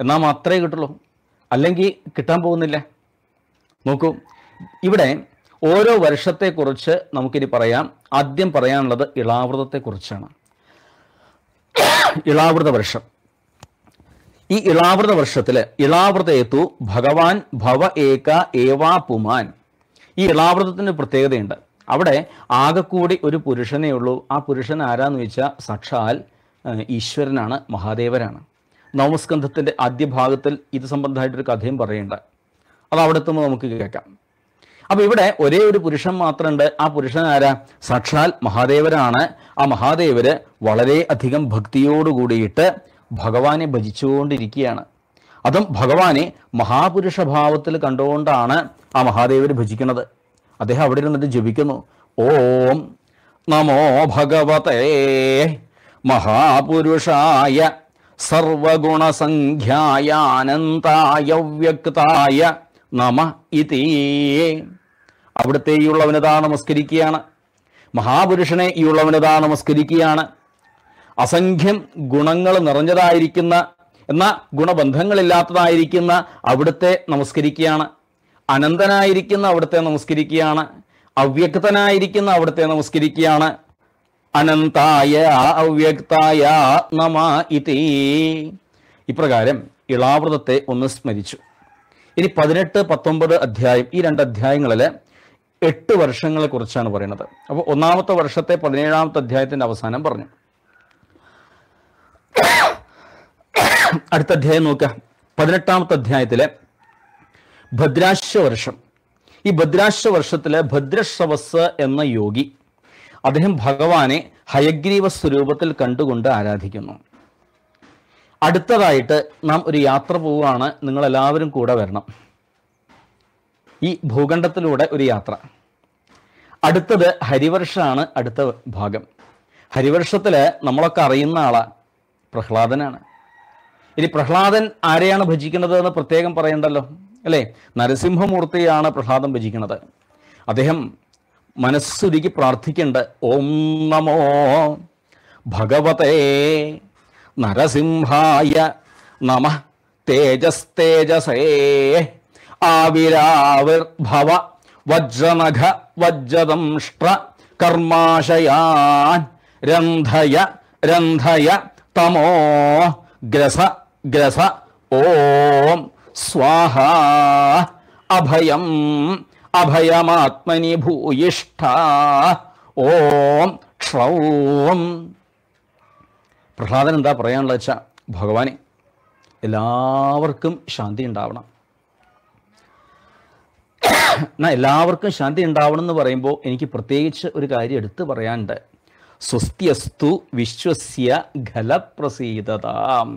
എന്നാൽ മാത്രമേ കിട്ടുള്ളൂ അല്ലെങ്കിൽ കിട്ടാൻ പോകുന്നില്ല നോക്കൂ ഇവിടെ ഓരോ വർഷത്തെക്കുറിച്ച് നമുക്കിനി പറയാം ആദ്യം പറയാനുള്ളത് ഇളാവൃതത്തെക്കുറിച്ചാണ് ഇളാവൃത വർഷം ഈ ഇളാവൃത വർഷത്തിൽ ഇളാവൃതേത്തു ഭഗവാൻ ഭവ ഏക ഏവാ പുമാൻ ഈ ഇളാവൃതത്തിൻ്റെ പ്രത്യേകതയുണ്ട് അവിടെ ആകെക്കൂടി ഒരു പുരുഷനേ ഉള്ളൂ ആ പുരുഷൻ ആരാന്ന് വെച്ചാൽ സക്ഷാൽ ഈശ്വരനാണ് മഹാദേവനാണ് നവമസ്കന്ധത്തിൻ്റെ ആദ്യ ഭാഗത്തിൽ ഇത് സംബന്ധമായിട്ടൊരു കഥയും പറയേണ്ട അത് അവിടെ എത്തുമ്പോൾ നമുക്ക് കേൾക്കാം അപ്പോൾ ഇവിടെ ഒരേ ഒരു പുരുഷൻ മാത്രമുണ്ട് ആ പുരുഷൻ ആരാ സാക്ഷാൽ മഹാദേവരാണ് ആ മഹാദേവര് വളരെ അധികം ഭക്തിയോടുകൂടിയിട്ട് ഭഗവാനെ ഭജിച്ചുകൊണ്ടിരിക്കുകയാണ് അതും ഭഗവാനെ മഹാപുരുഷ ഭാവത്തിൽ കണ്ടുകൊണ്ടാണ് ആ മഹാദേവർ ഭജിക്കുന്നത് അദ്ദേഹം അവിടെ ഇരുന്നിട്ട് ജപിക്കുന്നു ഓം നമോ ഭഗവതേ മഹാപുരുഷായ സർവഗുണസംഖ്യായാനന്തായ വ്യക്തായ നമ ഇതി അവിടുത്തെ ഈ ഉള്ളവനിതാ നമസ്കരിക്കുകയാണ് മഹാപുരുഷനെ ഈ ഉള്ളവനിതാ നമസ്കരിക്കുകയാണ് അസംഖ്യം ഗുണങ്ങൾ നിറഞ്ഞതായിരിക്കുന്ന എന്ന ഗുണബന്ധങ്ങളില്ലാത്തതായിരിക്കുന്ന അവിടുത്തെ നമസ്കരിക്കുകയാണ് അനന്തനായിരിക്കുന്ന അവിടുത്തെ നമസ്കരിക്കുകയാണ് അവ്യക്തനായിരിക്കുന്ന അവിടുത്തെ നമസ്കരിക്കുകയാണ് അനന്തായ അവ്യക്തായ നമ ഇതി ഇപ്രകാരം ഇളാവൃതത്തെ ഒന്ന് സ്മരിച്ചു ഇനി പതിനെട്ട് പത്തൊമ്പത് അധ്യായം ഈ രണ്ട് അധ്യായങ്ങളിൽ എട്ട് വർഷങ്ങളെ കുറിച്ചാണ് പറയുന്നത് അപ്പോൾ ഒന്നാമത്തെ വർഷത്തെ പതിനേഴാമത്തെ അധ്യായത്തിന്റെ അവസാനം പറഞ്ഞു അടുത്ത അധ്യായം നോക്കുക പതിനെട്ടാമത്തെ അധ്യായത്തിലെ ഭദ്രാശ്വവർഷം ഈ വർഷത്തിലെ ഭദ്രശ്രവസ് എന്ന യോഗി അദ്ദേഹം ഭഗവാനെ ഹയഗ്രീവ സ്വരൂപത്തിൽ കണ്ടുകൊണ്ട് ആരാധിക്കുന്നു അടുത്തതായിട്ട് നാം ഒരു യാത്ര പോവുകയാണ് നിങ്ങൾ എല്ലാവരും കൂടെ വരണം ഈ ഭൂഖണ്ഡത്തിലൂടെ ഒരു യാത്ര അടുത്തത് ഹരിവർഷമാണ് അടുത്ത ഭാഗം ഹരിവർഷത്തില് നമ്മളൊക്കെ അറിയുന്ന ആളാ പ്രഹ്ലാദനാണ് ഇനി പ്രഹ്ലാദൻ ആരെയാണ് ഭജിക്കുന്നത് എന്ന് പ്രത്യേകം പറയണ്ടല്ലോ അല്ലേ നരസിംഹമൂർത്തിയാണ് പ്രഹ്ലാദം ഭജിക്കുന്നത് അദ്ദേഹം മനസ്സുരുക്കി പ്രാർത്ഥിക്കേണ്ട ഓം നമോ ഭഗവതേ നരസിംഹായ നമ ആവിരാവർ ആവിരാവിർഭവ വജ്രനഖ വജ്രദംഷ്ട്ര കർമാശയാൻ രന്ധയ രന്ധയ തമോ ഗ്രസ ഗ്രസ ഓം സ്വാഹ അഭയം അഭയമാത്മനി ഭൂയിഷ്ഠ ഓം ക്ഷൗം പ്രഹ്ലാദൻ എന്താ പറയാനുള്ള വെച്ചാൽ ഭഗവാനെ എല്ലാവർക്കും ശാന്തി ഉണ്ടാവണം എന്നാ എല്ലാവർക്കും ശാന്തി ഉണ്ടാവണം എന്ന് പറയുമ്പോൾ എനിക്ക് പ്രത്യേകിച്ച് ഒരു കാര്യം എടുത്തു പറയാനുണ്ട് സ്വസ്ത്യസ്തു വിശ്വസ്യ ഖലപ്രസീതതാം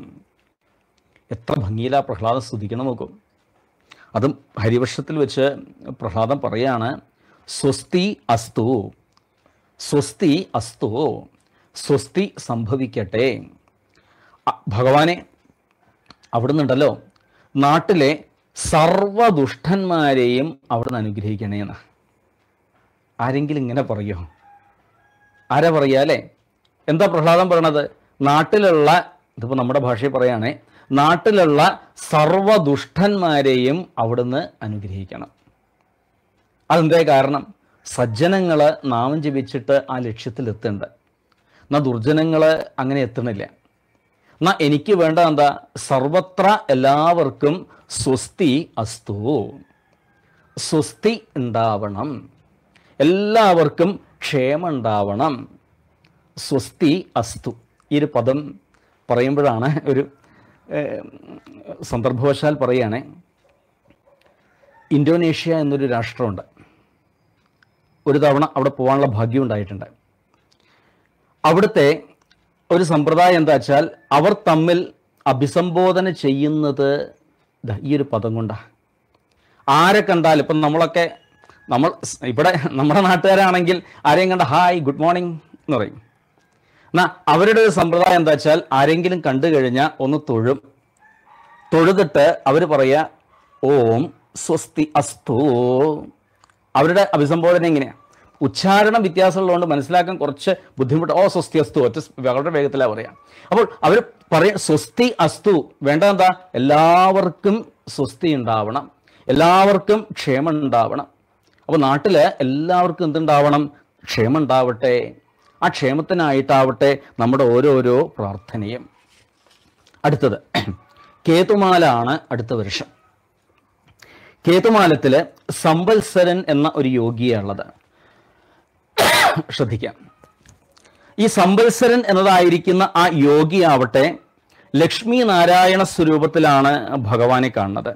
എത്ര ഭംഗിയില പ്രഹ്ലാദം സ്തുതിക്കണം നോക്കും അതും ഹരിവർഷത്തിൽ വെച്ച് പ്രഹ്ലാദം പറയാണ് സ്വസ്തി അസ്തു സ്വസ്തി അസ്തു സ്വസ്തി സംഭവിക്കട്ടെ ഭഗവാനെ അവിടുന്നുണ്ടല്ലോ നാട്ടിലെ സർവദുഷ്ടന്മാരെയും അവിടുന്ന് അനുഗ്രഹിക്കണേന്ന് ആരെങ്കിലും ഇങ്ങനെ പറയോ ആരാ പറയാ അല്ലേ എന്താ പ്രഹ്ലാദം പറയണത് നാട്ടിലുള്ള ഇതിപ്പോൾ നമ്മുടെ ഭാഷയിൽ പറയുകയാണേ നാട്ടിലുള്ള സർവദുഷ്ടന്മാരെയും അവിടുന്ന് അനുഗ്രഹിക്കണം അതെന്തേ കാരണം സജ്ജനങ്ങൾ നാമം ജപിച്ചിട്ട് ആ ലക്ഷ്യത്തിൽ എത്തേണ്ട എന്നാൽ ദുർജനങ്ങൾ അങ്ങനെ എത്തണില്ല എന്നാൽ എനിക്ക് വേണ്ട എന്താ സർവത്ര എല്ലാവർക്കും സ്വസ്തി അസ്തു സ്വസ്തി ഉണ്ടാവണം എല്ലാവർക്കും ക്ഷേമം ഉണ്ടാവണം സ്വസ്തി അസ്തു ഈ ഒരു പദം പറയുമ്പോഴാണ് ഒരു സന്ദർഭവശാൽ പറയുകയാണെ ഇന്തോനേഷ്യ എന്നൊരു രാഷ്ട്രമുണ്ട് ഒരു തവണ അവിടെ പോകാനുള്ള ഭാഗ്യം ഉണ്ടായിട്ടുണ്ട് അവിടുത്തെ ഒരു സമ്പ്രദായം എന്താ വെച്ചാൽ അവർ തമ്മിൽ അഭിസംബോധന ചെയ്യുന്നത് ഈ ഒരു പദം കൊണ്ടാണ് ആരെ കണ്ടാലും ഇപ്പം നമ്മളൊക്കെ നമ്മൾ ഇവിടെ നമ്മുടെ നാട്ടുകാരാണെങ്കിൽ ആരെയും കണ്ട ഹായ് ഗുഡ് മോർണിംഗ് എന്ന് പറയും എന്നാ അവരുടെ ഒരു സമ്പ്രദായം എന്താ വെച്ചാൽ ആരെങ്കിലും കണ്ടു കഴിഞ്ഞാൽ ഒന്ന് തൊഴും തൊഴുതിട്ട് അവർ പറയുക ഓം സ്വസ്തി അസ്തു അവരുടെ അഭിസംബോധന എങ്ങനെയാണ് ഉച്ചാരണം വ്യത്യാസമുള്ളതുകൊണ്ട് മനസ്സിലാക്കാൻ കുറച്ച് ബുദ്ധിമുട്ട് ഓ സ്വസ്തി അസ്തു ഒറ്റ വളരെ വേഗത്തിലാണ് പറയാം അപ്പോൾ അവർ പറയ സ്വസ്തി അസ്തു വേണ്ട എന്താ എല്ലാവർക്കും സ്വസ്തി ഉണ്ടാവണം എല്ലാവർക്കും ക്ഷേമം ഉണ്ടാവണം അപ്പോൾ നാട്ടിൽ എല്ലാവർക്കും എന്തുണ്ടാവണം ക്ഷേമം ഉണ്ടാവട്ടെ ആ ക്ഷേമത്തിനായിട്ടാവട്ടെ നമ്മുടെ ഓരോരോ പ്രാർത്ഥനയും അടുത്തത് കേതുമാലാണ് അടുത്ത വർഷം കേതുമാലത്തിൽ സംവത്സരൻ എന്ന ഒരു യോഗിയാണുള്ളത് ശ്രദ്ധിക്കാം ഈ സംവത്സരൻ എന്നതായിരിക്കുന്ന ആ യോഗിയാവട്ടെ ലക്ഷ്മി നാരായണ സ്വരൂപത്തിലാണ് ഭഗവാനെ കാണുന്നത്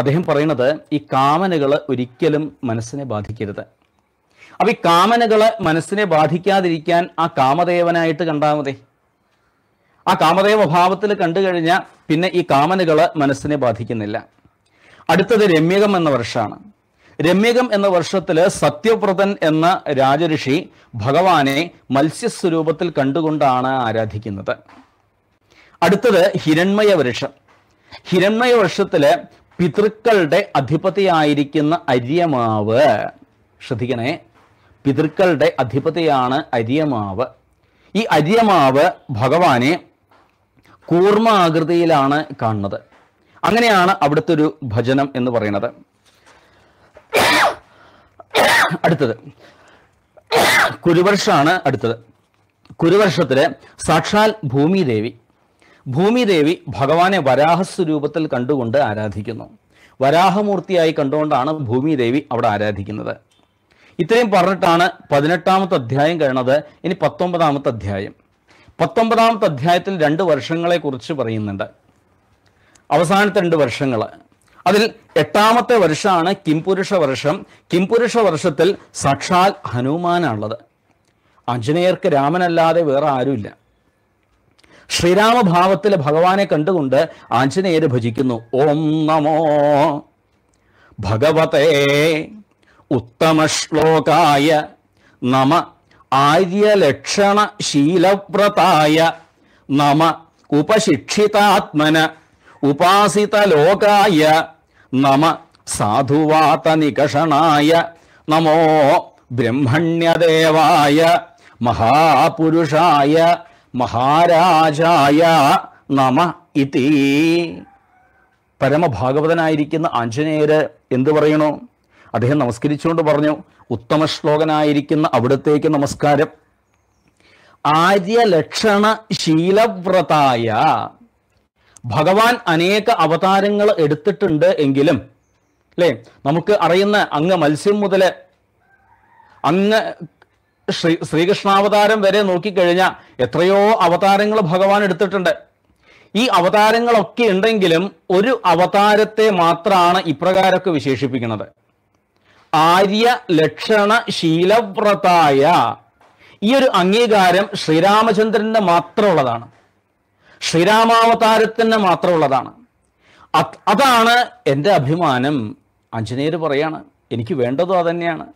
അദ്ദേഹം പറയുന്നത് ഈ കാമനകൾ ഒരിക്കലും മനസ്സിനെ ബാധിക്കരുത് അപ്പൊ ഈ കാമനകളെ മനസ്സിനെ ബാധിക്കാതിരിക്കാൻ ആ കാമദേവനായിട്ട് കണ്ടാൽ മതി ആ കാമദേവ ഭാവത്തിൽ കണ്ടു കഴിഞ്ഞാൽ പിന്നെ ഈ കാമനകളെ മനസ്സിനെ ബാധിക്കുന്നില്ല അടുത്തത് രമ്യകം എന്ന വർഷമാണ് രമ്യകം എന്ന വർഷത്തിൽ സത്യവ്രതൻ എന്ന രാജഋഷി ഭഗവാനെ മത്സ്യസ്വരൂപത്തിൽ കണ്ടുകൊണ്ടാണ് ആരാധിക്കുന്നത് അടുത്തത് ഹിരൺമയ വൃക്ഷം ഹിരൺമയ വർഷത്തില് പിതൃക്കളുടെ അധിപതിയായിരിക്കുന്ന അര്യമാവ് ശ്രദ്ധിക്കണേ പിതൃക്കളുടെ അധിപതിയാണ് അരിയമാവ് ഈ അരിയമാവ് ഭഗവാനെ കൂർമാകൃതിയിലാണ് കാണുന്നത് അങ്ങനെയാണ് അവിടുത്തെ ഒരു ഭജനം എന്ന് പറയുന്നത് അടുത്തത് കുരുവർഷമാണ് അടുത്തത് കുരുവർഷത്തിലെ സാക്ഷാൽ ഭൂമിദേവി ഭൂമിദേവി ഭഗവാനെ വരാഹസ്വരൂപത്തിൽ കണ്ടുകൊണ്ട് ആരാധിക്കുന്നു വരാഹമൂർത്തിയായി കണ്ടുകൊണ്ടാണ് ഭൂമിദേവി അവിടെ ആരാധിക്കുന്നത് ഇത്രയും പറഞ്ഞിട്ടാണ് പതിനെട്ടാമത്തെ അധ്യായം കഴിഞ്ഞത് ഇനി പത്തൊമ്പതാമത്തെ അധ്യായം പത്തൊമ്പതാമത്തെ അധ്യായത്തിൽ രണ്ട് വർഷങ്ങളെക്കുറിച്ച് പറയുന്നുണ്ട് അവസാനത്തെ രണ്ട് വർഷങ്ങൾ അതിൽ എട്ടാമത്തെ വർഷമാണ് കിംപുരുഷ വർഷം കിംപുരുഷ വർഷത്തിൽ സാക്ഷാൽ ഹനുമാനാണുള്ളത് അഞ്ജനേയർക്ക് രാമനല്ലാതെ വേറെ ആരുമില്ല ശ്രീരാമഭാവത്തിൽ ഭഗവാനെ കണ്ടുകൊണ്ട് ആഞ്ജനേയർ ഭജിക്കുന്നു ഓം നമോ ഭഗവതേ ഉത്തമശ്ലോകായ നമ ആര്യലക്ഷണശീലവ്രതായ നമ ഉപശിക്ഷിതാത്മന ഉപാസിതലോകായ നമ സാധുവാതനികഷണായ നമോ ബ്രഹ്മണ്യദേവായ മഹാപുരുഷായ മഹാരാജായ നമ ഇതി പരമഭാഗവതനായിരിക്കുന്ന ആഞ്ജനേയര് എന്തു പറയണോ അദ്ദേഹം നമസ്കരിച്ചുകൊണ്ട് പറഞ്ഞു ഉത്തമ ശ്ലോകനായിരിക്കുന്ന അവിടത്തേക്ക് നമസ്കാരം ആര്യലക്ഷണ ശീലവ്രതായ ഭഗവാൻ അനേക അവതാരങ്ങൾ എടുത്തിട്ടുണ്ട് എങ്കിലും അല്ലേ നമുക്ക് അറിയുന്ന അങ്ങ് മത്സ്യം മുതൽ അങ്ങ് ശ്രീ ശ്രീകൃഷ്ണാവതാരം വരെ നോക്കിക്കഴിഞ്ഞാൽ എത്രയോ അവതാരങ്ങൾ ഭഗവാൻ എടുത്തിട്ടുണ്ട് ഈ അവതാരങ്ങളൊക്കെ ഉണ്ടെങ്കിലും ഒരു അവതാരത്തെ മാത്രമാണ് ഇപ്രകാരമൊക്കെ വിശേഷിപ്പിക്കുന്നത് ആര്യ ലക്ഷണ ശീലവ്രതായ ഈ ഒരു അംഗീകാരം ശ്രീരാമചന്ദ്രന് മാത്രമുള്ളതാണ് ശ്രീരാമാവതാരത്തിന് മാത്രമുള്ളതാണ് അതാണ് എൻ്റെ അഭിമാനം അഞ്ജനേയർ പറയാണ് എനിക്ക് വേണ്ടതും അതന്നെയാണ്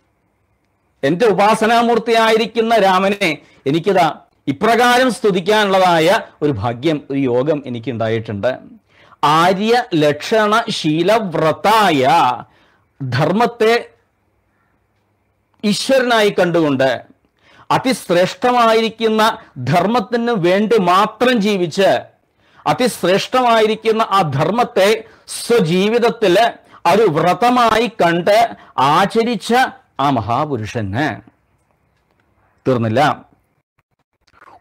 എൻ്റെ ഉപാസനാമൂർത്തിയായിരിക്കുന്ന രാമനെ എനിക്കിതാ ഇപ്രകാരം സ്തുതിക്കാനുള്ളതായ ഒരു ഭാഗ്യം ഒരു യോഗം എനിക്കുണ്ടായിട്ടുണ്ട് ആര്യ ലക്ഷണ ശീലവ്രതായ ധർമ്മത്തെ ഈശ്വരനായി കണ്ടുകൊണ്ട് അതിശ്രേഷ്ഠമായിരിക്കുന്ന ധർമ്മത്തിന് വേണ്ടി മാത്രം ജീവിച്ച് അതിശ്രേഷ്ഠമായിരിക്കുന്ന ആ ധർമ്മത്തെ സ്വജീവിതത്തിൽ ഒരു വ്രതമായി കണ്ട് ആചരിച്ച ആ മഹാപുരുഷന് തീർന്നില്ല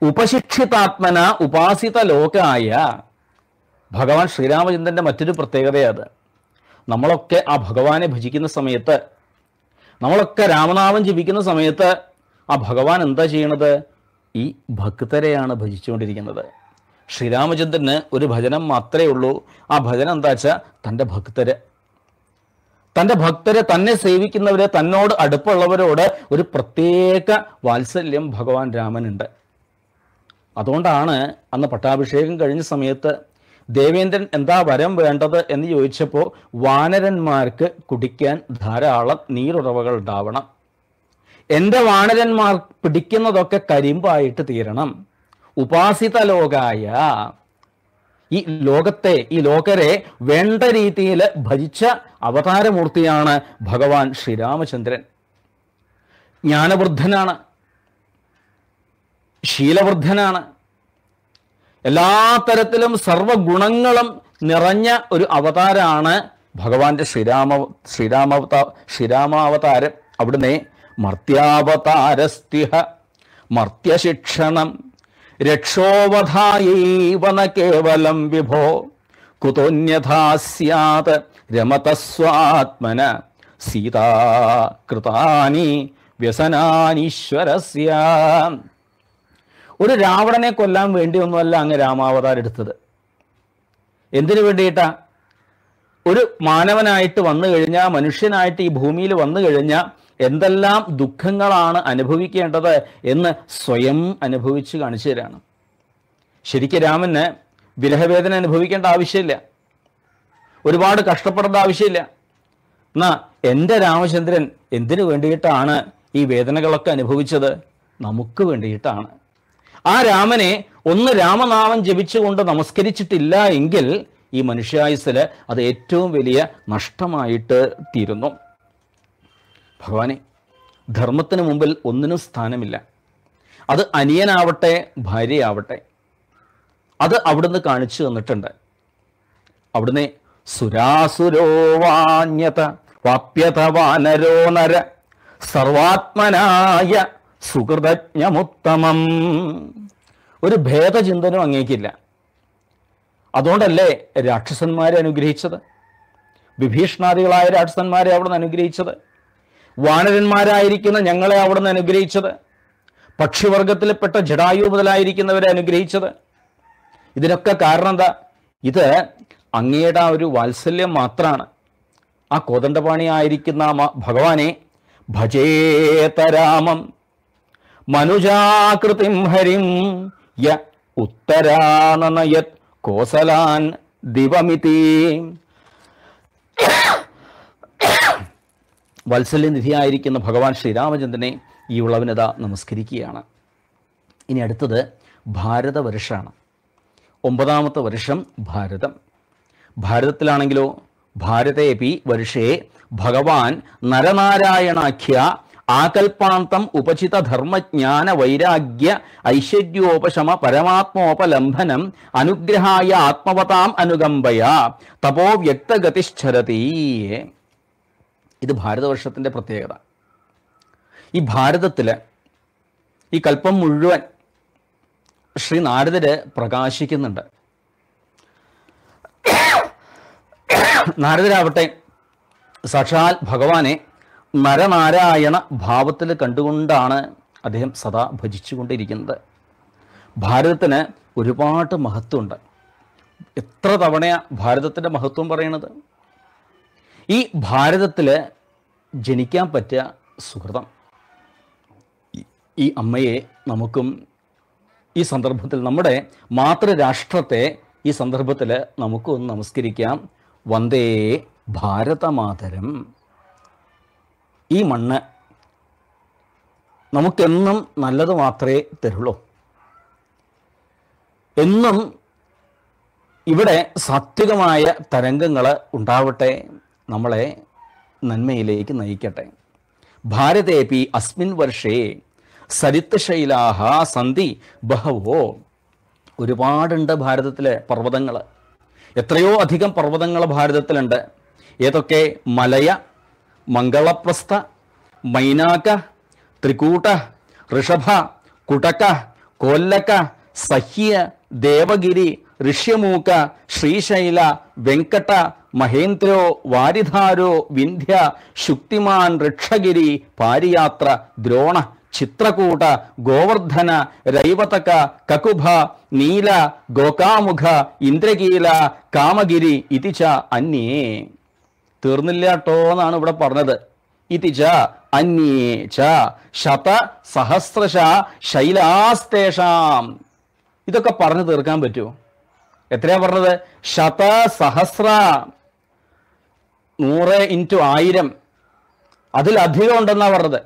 ഉപശിക്ഷിതാത്മന ഉപാസിത ലോകായ ഭഗവാൻ ശ്രീരാമചന്ദ്രന്റെ മറ്റൊരു പ്രത്യേകതയാണ് നമ്മളൊക്കെ ആ ഭഗവാനെ ഭജിക്കുന്ന സമയത്ത് നമ്മളൊക്കെ രാമനാമം ജപിക്കുന്ന സമയത്ത് ആ ഭഗവാൻ എന്താ ചെയ്യണത് ഈ ഭക്തരെയാണ് ഭജിച്ചുകൊണ്ടിരിക്കുന്നത് ശ്രീരാമചന്ദ്രന് ഒരു ഭജനം മാത്രമേ ഉള്ളൂ ആ ഭജനം എന്താ വെച്ചാൽ തൻ്റെ ഭക്തര് തൻ്റെ ഭക്തരെ തന്നെ സേവിക്കുന്നവരെ തന്നോട് അടുപ്പുള്ളവരോട് ഒരു പ്രത്യേക വാത്സല്യം ഭഗവാൻ രാമനുണ്ട് അതുകൊണ്ടാണ് അന്ന് പട്ടാഭിഷേകം കഴിഞ്ഞ സമയത്ത് ദേവേന്ദ്രൻ എന്താ വരം വേണ്ടത് എന്ന് ചോദിച്ചപ്പോൾ വാനരന്മാർക്ക് കുടിക്കാൻ ധാരാളം നീരുറവകൾ ഉണ്ടാവണം എൻ്റെ വാനരന്മാർ പിടിക്കുന്നതൊക്കെ കരിമ്പായിട്ട് തീരണം ഉപാസിത ലോകായ ഈ ലോകത്തെ ഈ ലോകരെ വേണ്ട രീതിയിൽ ഭജിച്ച അവതാരമൂർത്തിയാണ് ഭഗവാൻ ശ്രീരാമചന്ദ്രൻ ജ്ഞാനവൃദ്ധനാണ് ശീലവൃദ്ധനാണ് എല്ലാ തരത്തിലും സർവഗുണങ്ങളും നിറഞ്ഞ ഒരു അവതാരമാണ് ഭഗവാന്റെ ശ്രീരാമ ശ്രീരാമവത ശ്രീരാമാവതാരം അവിടുന്ന് മർത്യാവതാരസ്തിഹ മർത്യശിക്ഷണം രക്ഷോവധായൈവന കേവലം വിഭോ കുതോന്യഥാസ്യാത് രമതസ്വാത്മന സീതാ കൃതാനി വ്യസനാനീശ്വരസ്യ ഒരു രാവണനെ കൊല്ലാൻ വേണ്ടിയൊന്നുമല്ല അങ്ങ് രാമാവതാർ എടുത്തത് എന്തിനു വേണ്ടിയിട്ടാ ഒരു മാനവനായിട്ട് വന്നു കഴിഞ്ഞാൽ മനുഷ്യനായിട്ട് ഈ ഭൂമിയിൽ വന്നു കഴിഞ്ഞാൽ എന്തെല്ലാം ദുഃഖങ്ങളാണ് അനുഭവിക്കേണ്ടത് എന്ന് സ്വയം അനുഭവിച്ച് കാണിച്ചു തരാണ് ശരിക്കും രാമന് വിരഹവേദന അനുഭവിക്കേണ്ട ആവശ്യമില്ല ഒരുപാട് കഷ്ടപ്പെടേണ്ട ആവശ്യമില്ല എന്നാ എൻ്റെ രാമചന്ദ്രൻ എന്തിനു വേണ്ടിയിട്ടാണ് ഈ വേദനകളൊക്കെ അനുഭവിച്ചത് നമുക്ക് വേണ്ടിയിട്ടാണ് ആ രാമനെ ഒന്ന് രാമനാമം ജപിച്ചുകൊണ്ട് നമസ്കരിച്ചിട്ടില്ല എങ്കിൽ ഈ മനുഷ്യായുസ്സിൽ അത് ഏറ്റവും വലിയ നഷ്ടമായിട്ട് തീരുന്നു ഭഗവാനെ ധർമ്മത്തിന് മുമ്പിൽ ഒന്നിനും സ്ഥാനമില്ല അത് അനിയനാവട്ടെ ഭാര്യയാവട്ടെ അത് അവിടുന്ന് കാണിച്ചു തന്നിട്ടുണ്ട് അവിടുന്ന് സുരാസുരോ വാപ്യത വാനരോ നര സർവാത്മനായ സുഹൃതജ്ഞമുത്തമം ഒരു ഭേദചിന്തനം അങ്ങേക്കില്ല അതുകൊണ്ടല്ലേ രാക്ഷസന്മാരെ അനുഗ്രഹിച്ചത് വിഭീഷണാദികളായ രാക്ഷസന്മാരെ അവിടുന്ന് അനുഗ്രഹിച്ചത് വാനരന്മാരായിരിക്കുന്ന ഞങ്ങളെ അവിടുന്ന് അനുഗ്രഹിച്ചത് പക്ഷിവർഗത്തിൽപ്പെട്ട ജഡായു മുതലായിരിക്കുന്നവരെ അനുഗ്രഹിച്ചത് ഇതിനൊക്കെ കാരണം എന്താ ഇത് അങ്ങയുടെ ആ ഒരു വാത്സല്യം മാത്രമാണ് ആ കോദണ്ഡപാണി ആയിരിക്കുന്ന ഭഗവാനെ ഭജേതരാമം മനുജാകൃതി ഹരിം യ ഉത്തരാനനയത് കോസലാൻ ദിവമിതി വത്സല്യനിധിയായിരിക്കുന്ന ഭഗവാൻ ശ്രീരാമചന്ദ്രനെ ഈ ഉളവിനത നമസ്കരിക്കുകയാണ് ഇനി അടുത്തത് ഭാരതവർഷമാണ് ഒമ്പതാമത്തെ വർഷം ഭാരതം ഭാരതത്തിലാണെങ്കിലോ ഭാരതേപി വർഷേ ഭഗവാൻ നരനാരായണാഖ്യ ആകൽപാന്തം ഉപചിത ധർമ്മജ്ഞാന വൈരാഗ്യ ഐശ്വര്യോപശമ പരമാത്മോപലംഭനം അനുഗ്രഹായ ആത്മവതാം അനുകമ്പയ തപോ വ്യക്തഗതിശ്ചരതി ഇത് ഭാരതവർഷത്തിൻ്റെ പ്രത്യേകത ഈ ഭാരതത്തിൽ ഈ കൽപ്പം മുഴുവൻ ശ്രീ നാരദര് പ്രകാശിക്കുന്നുണ്ട് നാരദരാവട്ടെ സാക്ഷാൽ ഭഗവാനെ നരനാരായണ ഭാവത്തിൽ കണ്ടുകൊണ്ടാണ് അദ്ദേഹം സദാ ഭജിച്ചുകൊണ്ടിരിക്കുന്നത് ഭാരതത്തിന് ഒരുപാട് മഹത്വമുണ്ട് എത്ര തവണയാണ് ഭാരതത്തിൻ്റെ മഹത്വം പറയണത് ഈ ഭാരതത്തിൽ ജനിക്കാൻ പറ്റിയ സുഹൃതം ഈ അമ്മയെ നമുക്കും ഈ സന്ദർഭത്തിൽ നമ്മുടെ മാതൃരാഷ്ട്രത്തെ ഈ സന്ദർഭത്തിൽ നമുക്കൊന്ന് നമസ്കരിക്കാം വന്ദേ ഭാരതമാതരം ഈ മണ്ണ് നമുക്കെന്നും നല്ലത് മാത്രമേ തരുള്ളൂ എന്നും ഇവിടെ സാത്വികമായ തരംഗങ്ങൾ ഉണ്ടാവട്ടെ നമ്മളെ നന്മയിലേക്ക് നയിക്കട്ടെ ഭാരതേപി അസ്മിൻ വർഷേ സരിത്തശൈലാഹ സന്ധി ബഹവോ ഒരുപാടുണ്ട് ഭാരതത്തിലെ പർവ്വതങ്ങൾ എത്രയോ അധികം പർവ്വതങ്ങൾ ഭാരതത്തിലുണ്ട് ഏതൊക്കെ മലയ മംഗളപ്രസ്ഥ മൈനാക ത്രികൂട ഋഷഭ കുടക കോല്ലക സഹ്യ ദേവഗിരി ഋഷ്യമൂക്ക ശ്രീശൈല വെങ്കട മഹേന്ദ്രോ വാരിധാരോ വിന്ധ്യ ശുക്തിമാൻ ഋക്ഷഗിരി പാരിയാത്ര ദ്രോണ ചിത്രകൂട ഗോവർദ്ധന രൈവതക കകുഭ നീല ഗോകാമുഖ ഇന്ദ്രകീല കാമഗിരി ഇതിച അന്യേ തീർന്നില്ല കേട്ടോ എന്നാണ് ഇവിടെ പറഞ്ഞത് ഇതി ച അന്യേ ച ശത സഹസ്രശ ശൈലാസ്തേഷാം ഇതൊക്കെ പറഞ്ഞു തീർക്കാൻ പറ്റുമോ എത്രയാ പറഞ്ഞത് ശത സഹസ്ര നൂറ് ഇൻറ്റു ആയിരം അതിലധികം ഉണ്ടെന്നാ പറഞ്ഞത്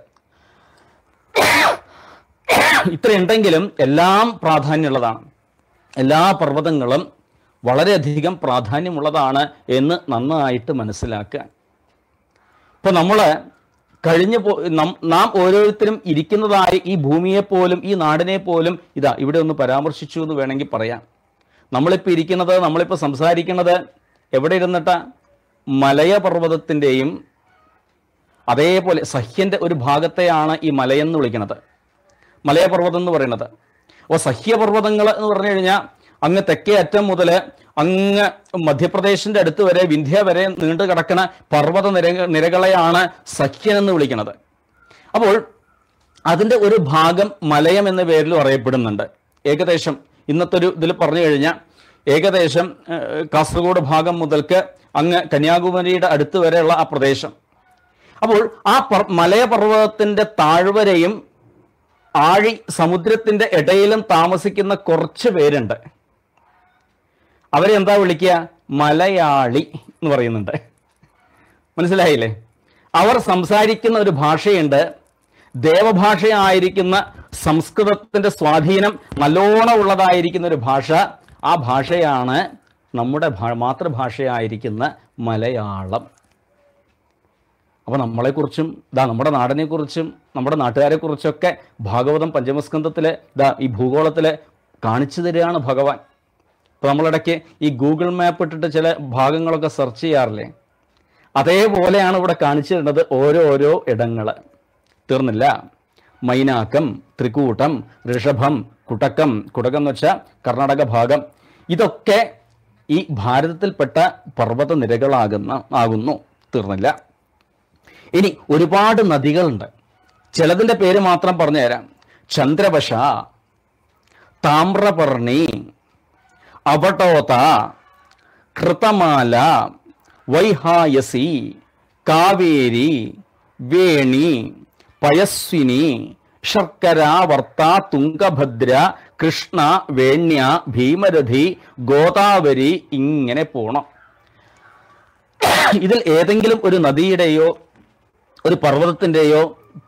ഇത്രയുണ്ടെങ്കിലും എല്ലാം പ്രാധാന്യമുള്ളതാണ് എല്ലാ പർവ്വതങ്ങളും വളരെയധികം പ്രാധാന്യമുള്ളതാണ് എന്ന് നന്നായിട്ട് മനസ്സിലാക്കുക ഇപ്പോൾ നമ്മൾ കഴിഞ്ഞ നാം ഓരോരുത്തരും ഇരിക്കുന്നതായി ഈ ഭൂമിയെ പോലും ഈ നാടിനെ പോലും ഇതാ ഇവിടെ ഒന്ന് പരാമർശിച്ചു എന്ന് വേണമെങ്കിൽ പറയാം നമ്മളിപ്പോൾ ഇരിക്കുന്നത് നമ്മളിപ്പോൾ സംസാരിക്കുന്നത് എവിടെ ഇരുന്നിട്ട മലയ പർവ്വതത്തിൻ്റെയും അതേപോലെ സഹ്യൻ്റെ ഒരു ഭാഗത്തെയാണ് ഈ മലയെന്ന് വിളിക്കുന്നത് മലയപർവ്വതം എന്ന് പറയുന്നത് അപ്പോൾ സഹ്യപർവ്വതങ്ങൾ എന്ന് പറഞ്ഞു കഴിഞ്ഞാൽ അങ്ങ് തെക്കേ അറ്റം മുതൽ അങ്ങ് മധ്യപ്രദേശിന്റെ അടുത്ത് വരെ വിന്ധ്യ വരെ നീണ്ടു കിടക്കുന്ന പർവ്വത നിര നിരകളെയാണ് സഖ്യൻ എന്ന് വിളിക്കുന്നത് അപ്പോൾ അതിൻ്റെ ഒരു ഭാഗം മലയം എന്ന പേരിലും അറിയപ്പെടുന്നുണ്ട് ഏകദേശം ഇന്നത്തെ ഒരു ഇതിൽ പറഞ്ഞു കഴിഞ്ഞാൽ ഏകദേശം കാസർഗോഡ് ഭാഗം മുതൽക്ക് അങ്ങ് കന്യാകുമാരിയുടെ അടുത്ത് വരെയുള്ള ആ പ്രദേശം അപ്പോൾ ആ മലയപർവ്വതത്തിൻ്റെ താഴ്വരയും ആഴി സമുദ്രത്തിൻ്റെ ഇടയിലും താമസിക്കുന്ന കുറച്ച് പേരുണ്ട് അവരെ എന്താ വിളിക്കുക മലയാളി എന്ന് പറയുന്നുണ്ട് മനസ്സിലായില്ലേ അവർ സംസാരിക്കുന്ന ഒരു ഭാഷയുണ്ട് ദേവഭാഷയായിരിക്കുന്ന സംസ്കൃതത്തിൻ്റെ സ്വാധീനം നല്ലോണം ഉള്ളതായിരിക്കുന്ന ഒരു ഭാഷ ആ ഭാഷയാണ് നമ്മുടെ മാതൃഭാഷയായിരിക്കുന്ന മലയാളം അപ്പോൾ നമ്മളെക്കുറിച്ചും ഇതാ നമ്മുടെ നാടിനെക്കുറിച്ചും നമ്മുടെ നാട്ടുകാരെക്കുറിച്ചൊക്കെ ഭാഗവതം പഞ്ചമസ്കന്ധത്തിൽ ഇതാ ഈ ഭൂഗോളത്തിൽ കാണിച്ചു തരികയാണ് ഭഗവാൻ ഇപ്പോൾ നമ്മളിടയ്ക്ക് ഈ ഗൂഗിൾ മാപ്പ് ഇട്ടിട്ട് ചില ഭാഗങ്ങളൊക്കെ സെർച്ച് ചെയ്യാറില്ലേ അതേപോലെയാണ് ഇവിടെ കാണിച്ചിരുന്നത് ഓരോരോ ഇടങ്ങൾ തീർന്നില്ല മൈനാക്കം ത്രികൂട്ടം ഋഷഭം കുടക്കം കുടകം എന്ന് വെച്ചാൽ കർണാടക ഭാഗം ഇതൊക്കെ ഈ ഭാരതത്തിൽപ്പെട്ട പർവ്വത നിരകളാകുന്ന ആകുന്നു തീർന്നില്ല ഇനി ഒരുപാട് നദികളുണ്ട് ചിലതിൻ്റെ പേര് മാത്രം പറഞ്ഞുതരാം ചന്ദ്രവശ താമ്രപർണി അവടോത കൃതമാല വൈഹായസി കാവേരി വേണി പയസ്വിനി ശർക്കര വർത്ത തുംഗഭദ്ര കൃഷ്ണ വേണ്യ ഭീമരഥി ഗോദാവരി ഇങ്ങനെ പോണം ഇതിൽ ഏതെങ്കിലും ഒരു നദിയുടെയോ ഒരു പർവ്വതത്തിൻ്റെയോ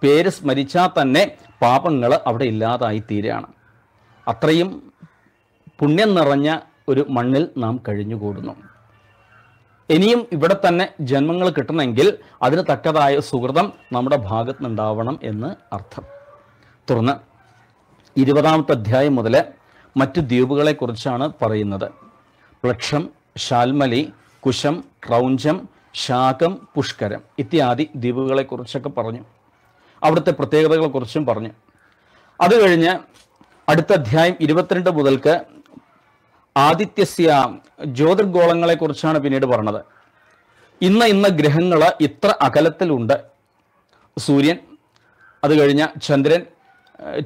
പേര് സ്മരിച്ചാൽ തന്നെ പാപങ്ങൾ അവിടെ ഇല്ലാതായി തീരാണ് അത്രയും പുണ്യം നിറഞ്ഞ ഒരു മണ്ണിൽ നാം കഴിഞ്ഞുകൂടുന്നു ഇനിയും ഇവിടെ തന്നെ ജന്മങ്ങൾ കിട്ടണമെങ്കിൽ അതിന് തക്കതായ സുഹൃതം നമ്മുടെ ഭാഗത്ത് നിന്നുണ്ടാവണം എന്ന് അർത്ഥം തുടർന്ന് ഇരുപതാമത്തെ അധ്യായം മുതൽ മറ്റു ദ്വീപുകളെക്കുറിച്ചാണ് പറയുന്നത് പ്ലക്ഷം ഷാൽമലി കുശം ക്രൗഞ്ചം ശാഖം പുഷ്കരം ഇത്യാദി ദ്വീപുകളെക്കുറിച്ചൊക്കെ പറഞ്ഞു അവിടുത്തെ പ്രത്യേകതകളെക്കുറിച്ചും പറഞ്ഞു അത് കഴിഞ്ഞ് അടുത്ത അധ്യായം ഇരുപത്തിരണ്ട് മുതൽക്ക് ആദിത്യസ്യ ജ്യോതിർഗോളങ്ങളെ കുറിച്ചാണ് പിന്നീട് പറഞ്ഞത് ഇന്ന് ഇന്ന് ഗ്രഹങ്ങൾ ഇത്ര അകലത്തിലുണ്ട് സൂര്യൻ അത് കഴിഞ്ഞ ചന്ദ്രൻ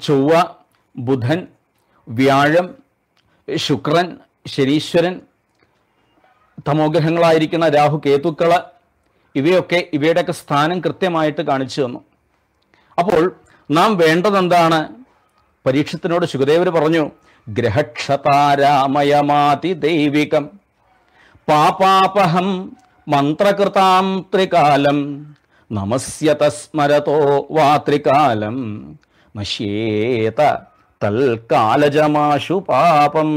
ചൊവ്വ ബുധൻ വ്യാഴം ശുക്രൻ ശനീശ്വരൻ തമോഗ്രഹങ്ങളായിരിക്കുന്ന രാഹു കേതുക്കൾ ഇവയൊക്കെ ഇവയുടെയൊക്കെ സ്ഥാനം കൃത്യമായിട്ട് കാണിച്ചു തന്നു അപ്പോൾ നാം വേണ്ടതെന്താണ് പരീക്ഷത്തിനോട് ശുഖദേവർ പറഞ്ഞു ഗ്രഹക്ഷതാരാമയമാതിദൈവികം പാപാപഹം മന്ത്രകൃതാം ത്രികാലം നമസ്യത സ്മരതോ വാത്രികാലം നശ്യേത തൽക്കാലജമാശു പാപം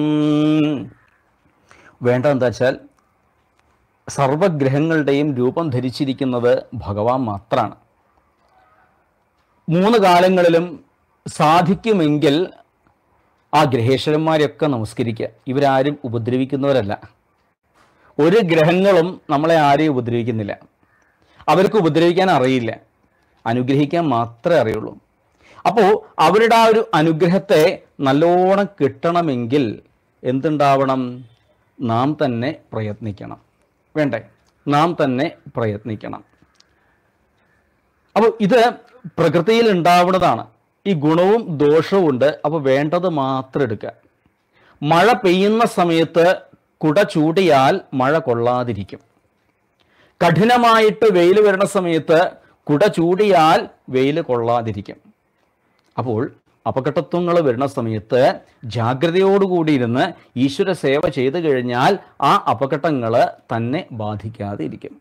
എന്താ വെച്ചാൽ സർവഗ്രഹങ്ങളുടെയും രൂപം ധരിച്ചിരിക്കുന്നത് ഭഗവാൻ മാത്രമാണ് മൂന്ന് കാലങ്ങളിലും സാധിക്കുമെങ്കിൽ ആ ഗ്രഹേശ്വരന്മാരെയൊക്കെ നമസ്കരിക്കുക ഇവരാരും ഉപദ്രവിക്കുന്നവരല്ല ഒരു ഗ്രഹങ്ങളും നമ്മളെ ആരെയും ഉപദ്രവിക്കുന്നില്ല അവർക്ക് ഉപദ്രവിക്കാൻ അറിയില്ല അനുഗ്രഹിക്കാൻ മാത്രമേ അറിയുള്ളൂ അപ്പോൾ അവരുടെ ആ ഒരു അനുഗ്രഹത്തെ നല്ലോണം കിട്ടണമെങ്കിൽ എന്തുണ്ടാവണം നാം തന്നെ പ്രയത്നിക്കണം വേണ്ടേ നാം തന്നെ പ്രയത്നിക്കണം അപ്പോൾ ഇത് പ്രകൃതിയിൽ ഉണ്ടാവുന്നതാണ് ഈ ഗുണവും ദോഷവും ഉണ്ട് അപ്പോൾ വേണ്ടത് മാത്രം എടുക്കുക മഴ പെയ്യുന്ന സമയത്ത് കുട ചൂടിയാൽ മഴ കൊള്ളാതിരിക്കും കഠിനമായിട്ട് വെയിൽ വരുന്ന സമയത്ത് കുട ചൂടിയാൽ വെയിൽ കൊള്ളാതിരിക്കും അപ്പോൾ അപകടത്വങ്ങൾ വരുന്ന സമയത്ത് ജാഗ്രതയോടുകൂടി ഇരുന്ന് ഈശ്വര സേവ ചെയ്തു കഴിഞ്ഞാൽ ആ അപകടങ്ങൾ തന്നെ ബാധിക്കാതെ ഇരിക്കും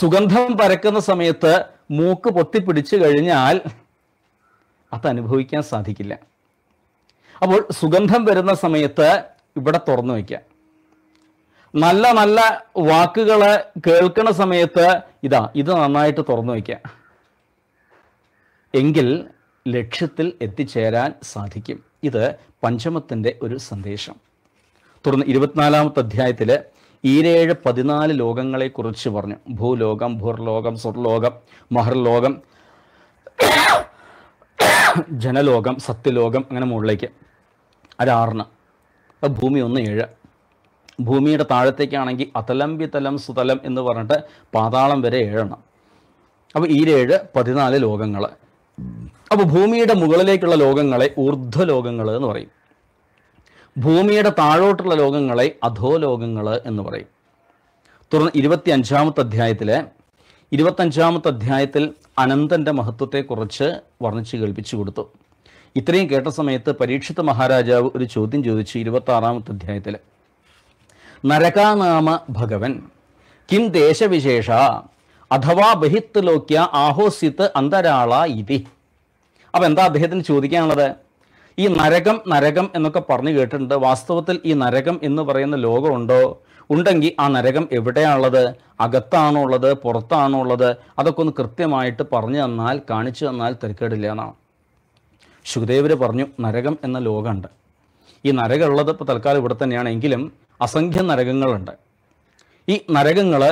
സുഗന്ധം പരക്കുന്ന സമയത്ത് മൂക്ക് പൊത്തിപ്പിടിച്ചു കഴിഞ്ഞാൽ അത് അനുഭവിക്കാൻ സാധിക്കില്ല അപ്പോൾ സുഗന്ധം വരുന്ന സമയത്ത് ഇവിടെ തുറന്നു വയ്ക്കുക നല്ല നല്ല വാക്കുകൾ കേൾക്കുന്ന സമയത്ത് ഇതാ ഇത് നന്നായിട്ട് തുറന്നു വയ്ക്കുക എങ്കിൽ ലക്ഷ്യത്തിൽ എത്തിച്ചേരാൻ സാധിക്കും ഇത് പഞ്ചമത്തിൻ്റെ ഒരു സന്ദേശം തുടർന്ന് ഇരുപത്തിനാലാമത്തെ അധ്യായത്തിൽ ഈരേഴ് പതിനാല് ലോകങ്ങളെക്കുറിച്ച് പറഞ്ഞു ഭൂലോകം ഭൂർലോകം സുർലോകം മഹർലോകം ജനലോകം സത്യലോകം അങ്ങനെ മുകളിലേക്ക് അതാറിന് അപ്പം ഭൂമി ഒന്ന് ഏഴ് ഭൂമിയുടെ താഴത്തേക്കാണെങ്കിൽ അതലം വിതലം സുതലം എന്ന് പറഞ്ഞിട്ട് പാതാളം വരെ ഏഴണം അപ്പോൾ ഈരേഴ് പതിനാല് ലോകങ്ങൾ അപ്പോൾ ഭൂമിയുടെ മുകളിലേക്കുള്ള ലോകങ്ങളെ ഊർധ്വലോകങ്ങൾ എന്ന് പറയും ഭൂമിയുടെ താഴോട്ടുള്ള ലോകങ്ങളെ അധോലോകങ്ങൾ എന്ന് പറയും തുടർന്ന് ഇരുപത്തി അഞ്ചാമത്തെ അധ്യായത്തിലെ ഇരുപത്തഞ്ചാമത്തെ അധ്യായത്തിൽ അനന്തൻ്റെ മഹത്വത്തെക്കുറിച്ച് വർണ്ണിച്ച് കേൾപ്പിച്ചു കൊടുത്തു ഇത്രയും കേട്ട സമയത്ത് പരീക്ഷിത മഹാരാജാവ് ഒരു ചോദ്യം ചോദിച്ചു ഇരുപത്താറാമത്തെ അധ്യായത്തിൽ നരകാനാമ ഭഗവൻ കിം ദേശവിശേഷ അഥവാ ബഹിത്ത് ലോക്യ ആഹോസിത്ത് അന്തരാള ഇതി അപ്പം എന്താ അദ്ദേഹത്തിന് ചോദിക്കാനുള്ളത് ഈ നരകം നരകം എന്നൊക്കെ പറഞ്ഞു കേട്ടിട്ടുണ്ട് വാസ്തവത്തിൽ ഈ നരകം എന്ന് പറയുന്ന ലോകമുണ്ടോ ഉണ്ടെങ്കിൽ ആ നരകം എവിടെയാണുള്ളത് അകത്താണോ ഉള്ളത് പുറത്താണോ ഉള്ളത് അതൊക്കെ ഒന്ന് കൃത്യമായിട്ട് പറഞ്ഞു തന്നാൽ കാണിച്ചു തന്നാൽ തിരക്കേടില്ല എന്നാണ് ശുഖദേവർ പറഞ്ഞു നരകം എന്ന ലോകമുണ്ട് ഈ ഉള്ളത് ഇപ്പോൾ തൽക്കാലം ഇവിടെ തന്നെയാണെങ്കിലും അസംഖ്യ നരകങ്ങളുണ്ട് ഈ നരകങ്ങൾ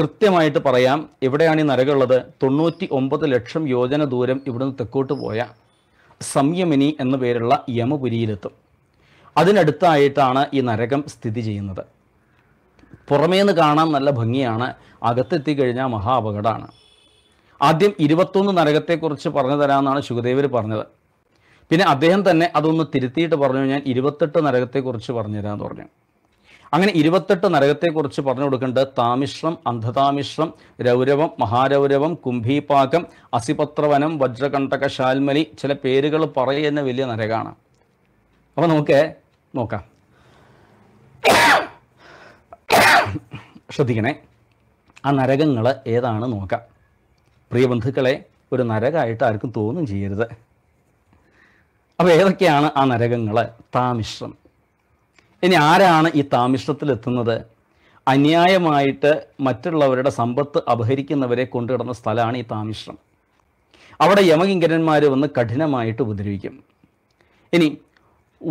കൃത്യമായിട്ട് പറയാം എവിടെയാണ് ഈ നരകമുള്ളത് തൊണ്ണൂറ്റി ഒമ്പത് ലക്ഷം യോജന ദൂരം ഇവിടുന്ന് തെക്കോട്ട് പോയാൽ സംയമിനി എന്ന പേരുള്ള യമപുരിയിലെത്തും അതിനടുത്തായിട്ടാണ് ഈ നരകം സ്ഥിതി ചെയ്യുന്നത് പുറമേന്ന് കാണാൻ നല്ല ഭംഗിയാണ് അകത്തെത്തിക്കഴിഞ്ഞാൽ മഹാ അപകടമാണ് ആദ്യം ഇരുപത്തൊന്ന് നരകത്തെക്കുറിച്ച് പറഞ്ഞു തരാമെന്നാണ് ശുഖദേവർ പറഞ്ഞത് പിന്നെ അദ്ദേഹം തന്നെ അതൊന്ന് തിരുത്തിയിട്ട് പറഞ്ഞു ഞാൻ ഇരുപത്തെട്ട് നരകത്തെക്കുറിച്ച് പറഞ്ഞു തരാമെന്ന് പറഞ്ഞു അങ്ങനെ ഇരുപത്തെട്ട് നരകത്തെക്കുറിച്ച് പറഞ്ഞു കൊടുക്കേണ്ടത് താമിശ്രം അന്ധതാമിശ്രം രൗരവം മഹാരൗരവം കുംഭീപാകം അസിപത്രവനം വജ്രകണ്ടക ശാൽമലി ചില പേരുകൾ പറയുന്ന വലിയ നരകമാണ് അപ്പോൾ നമുക്ക് നോക്കാം ശ്രദ്ധിക്കണേ ആ നരകങ്ങൾ ഏതാണ് നോക്കാം പ്രിയ ബന്ധുക്കളെ ഒരു നരകമായിട്ട് ആർക്കും തോന്നും ചെയ്യരുത് അപ്പോൾ ഏതൊക്കെയാണ് ആ നരകങ്ങൾ താമിശ്രം ഇനി ആരാണ് ഈ താമിഷ്ടത്തിലെത്തുന്നത് അന്യായമായിട്ട് മറ്റുള്ളവരുടെ സമ്പത്ത് അപഹരിക്കുന്നവരെ കൊണ്ടുകിടന്ന സ്ഥലമാണ് ഈ താമിശ്രം അവിടെ യമകിങ്കരന്മാർ വന്ന് കഠിനമായിട്ട് ഉപദ്രവിക്കും ഇനി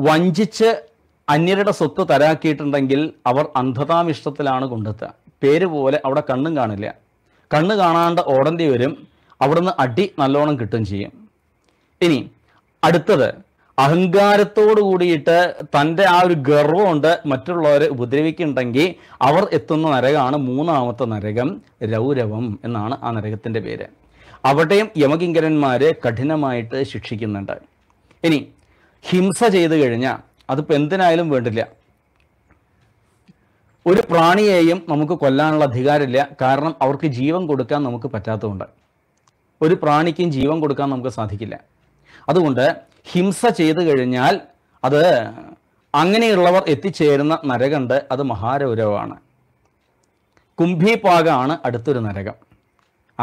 വഞ്ചിച്ച് അന്യരുടെ സ്വത്ത് തരാക്കിയിട്ടുണ്ടെങ്കിൽ അവർ അന്ധതാമിഷ്ടത്തിലാണ് കൊണ്ടെത്തുക പേര് പോലെ അവിടെ കണ്ണും കാണില്ല കണ്ണ് കാണാണ്ട് ഓടേണ്ടി വരും അവിടുന്ന് അടി നല്ലോണം കിട്ടും ചെയ്യും ഇനി അടുത്തത് അഹങ്കാരത്തോട് കൂടിയിട്ട് തൻ്റെ ആ ഒരു കൊണ്ട് മറ്റുള്ളവരെ ഉപദ്രവിക്കുന്നുണ്ടെങ്കിൽ അവർ എത്തുന്ന നരകമാണ് മൂന്നാമത്തെ നരകം രൗരവം എന്നാണ് ആ നരകത്തിൻ്റെ പേര് അവിടെയും യമകിങ്കരന്മാരെ കഠിനമായിട്ട് ശിക്ഷിക്കുന്നുണ്ട് ഇനി ഹിംസ ചെയ്തു കഴിഞ്ഞാൽ അതിപ്പോൾ എന്തിനായാലും വേണ്ടില്ല ഒരു പ്രാണിയെയും നമുക്ക് കൊല്ലാനുള്ള അധികാരമില്ല കാരണം അവർക്ക് ജീവൻ കൊടുക്കാൻ നമുക്ക് പറ്റാത്തതുകൊണ്ട് ഒരു പ്രാണിക്കും ജീവൻ കൊടുക്കാൻ നമുക്ക് സാധിക്കില്ല അതുകൊണ്ട് ഹിംസ ചെയ്തു കഴിഞ്ഞാൽ അത് അങ്ങനെയുള്ളവർ എത്തിച്ചേരുന്ന നരകണ്ട് അത് മഹാരൗരവമാണ് കുംഭീപാകമാണ് അടുത്തൊരു നരകം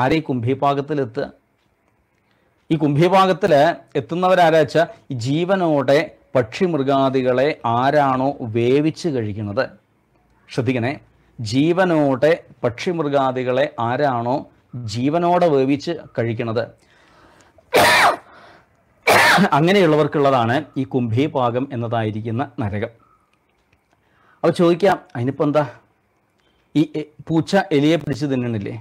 ആരെ ഈ കുംഭീപാകത്തിലെത്തുക ഈ കുംഭീപാകത്തിൽ എത്തുന്നവരാരാച്ചാൽ ജീവനോടെ പക്ഷിമൃഗാദികളെ ആരാണോ വേവിച്ച് കഴിക്കുന്നത് ശ്രദ്ധിക്കണേ ജീവനോടെ പക്ഷിമൃഗാദികളെ ആരാണോ ജീവനോടെ വേവിച്ച് കഴിക്കുന്നത് അങ്ങനെയുള്ളവർക്കുള്ളതാണ് ഈ കുംഭീപാകം എന്നതായിരിക്കുന്ന നരകം അപ്പോൾ ചോദിക്കാം അതിനിപ്പോൾ എന്താ ഈ പൂച്ച എലിയെ പിടിച്ച് തിന്നണില്ലേ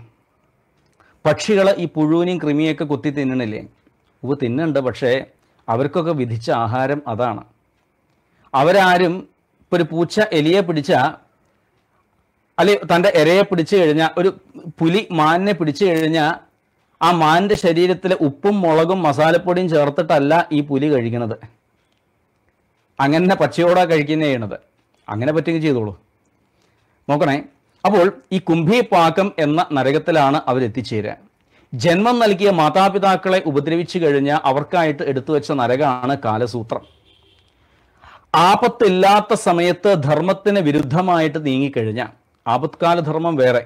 പക്ഷികൾ ഈ പുഴുവിനെയും കൃമിയൊക്കെ കുത്തി തിന്നണില്ലേ ഉവ തിന്നുണ്ട് പക്ഷേ അവർക്കൊക്കെ വിധിച്ച ആഹാരം അതാണ് അവരാരും ഇപ്പോൾ ഒരു പൂച്ച എലിയെ പിടിച്ച അല്ലെ തൻ്റെ ഇരയെ പിടിച്ചു കഴിഞ്ഞാൽ ഒരു പുലി മാനിനെ പിടിച്ചു കഴിഞ്ഞാൽ ആ മാൻ്റെ ശരീരത്തിലെ ഉപ്പും മുളകും മസാലപ്പൊടിയും ചേർത്തിട്ടല്ല ഈ പുലി കഴിക്കുന്നത് അങ്ങനെ പച്ചയോടാ കഴിക്കുന്ന ചെയ്യണത് അങ്ങനെ പറ്റുകയും ചെയ്തോളൂ നോക്കണേ അപ്പോൾ ഈ കുംഭി പാകം എന്ന നരകത്തിലാണ് അവരെത്തിച്ചേരുക ജന്മം നൽകിയ മാതാപിതാക്കളെ ഉപദ്രവിച്ചു കഴിഞ്ഞാൽ അവർക്കായിട്ട് എടുത്തു വെച്ച നരകമാണ് കാലസൂത്രം ആപത്തില്ലാത്ത സമയത്ത് ധർമ്മത്തിന് വിരുദ്ധമായിട്ട് നീങ്ങിക്കഴിഞ്ഞാൽ ആപത്കാല ധർമ്മം വേറെ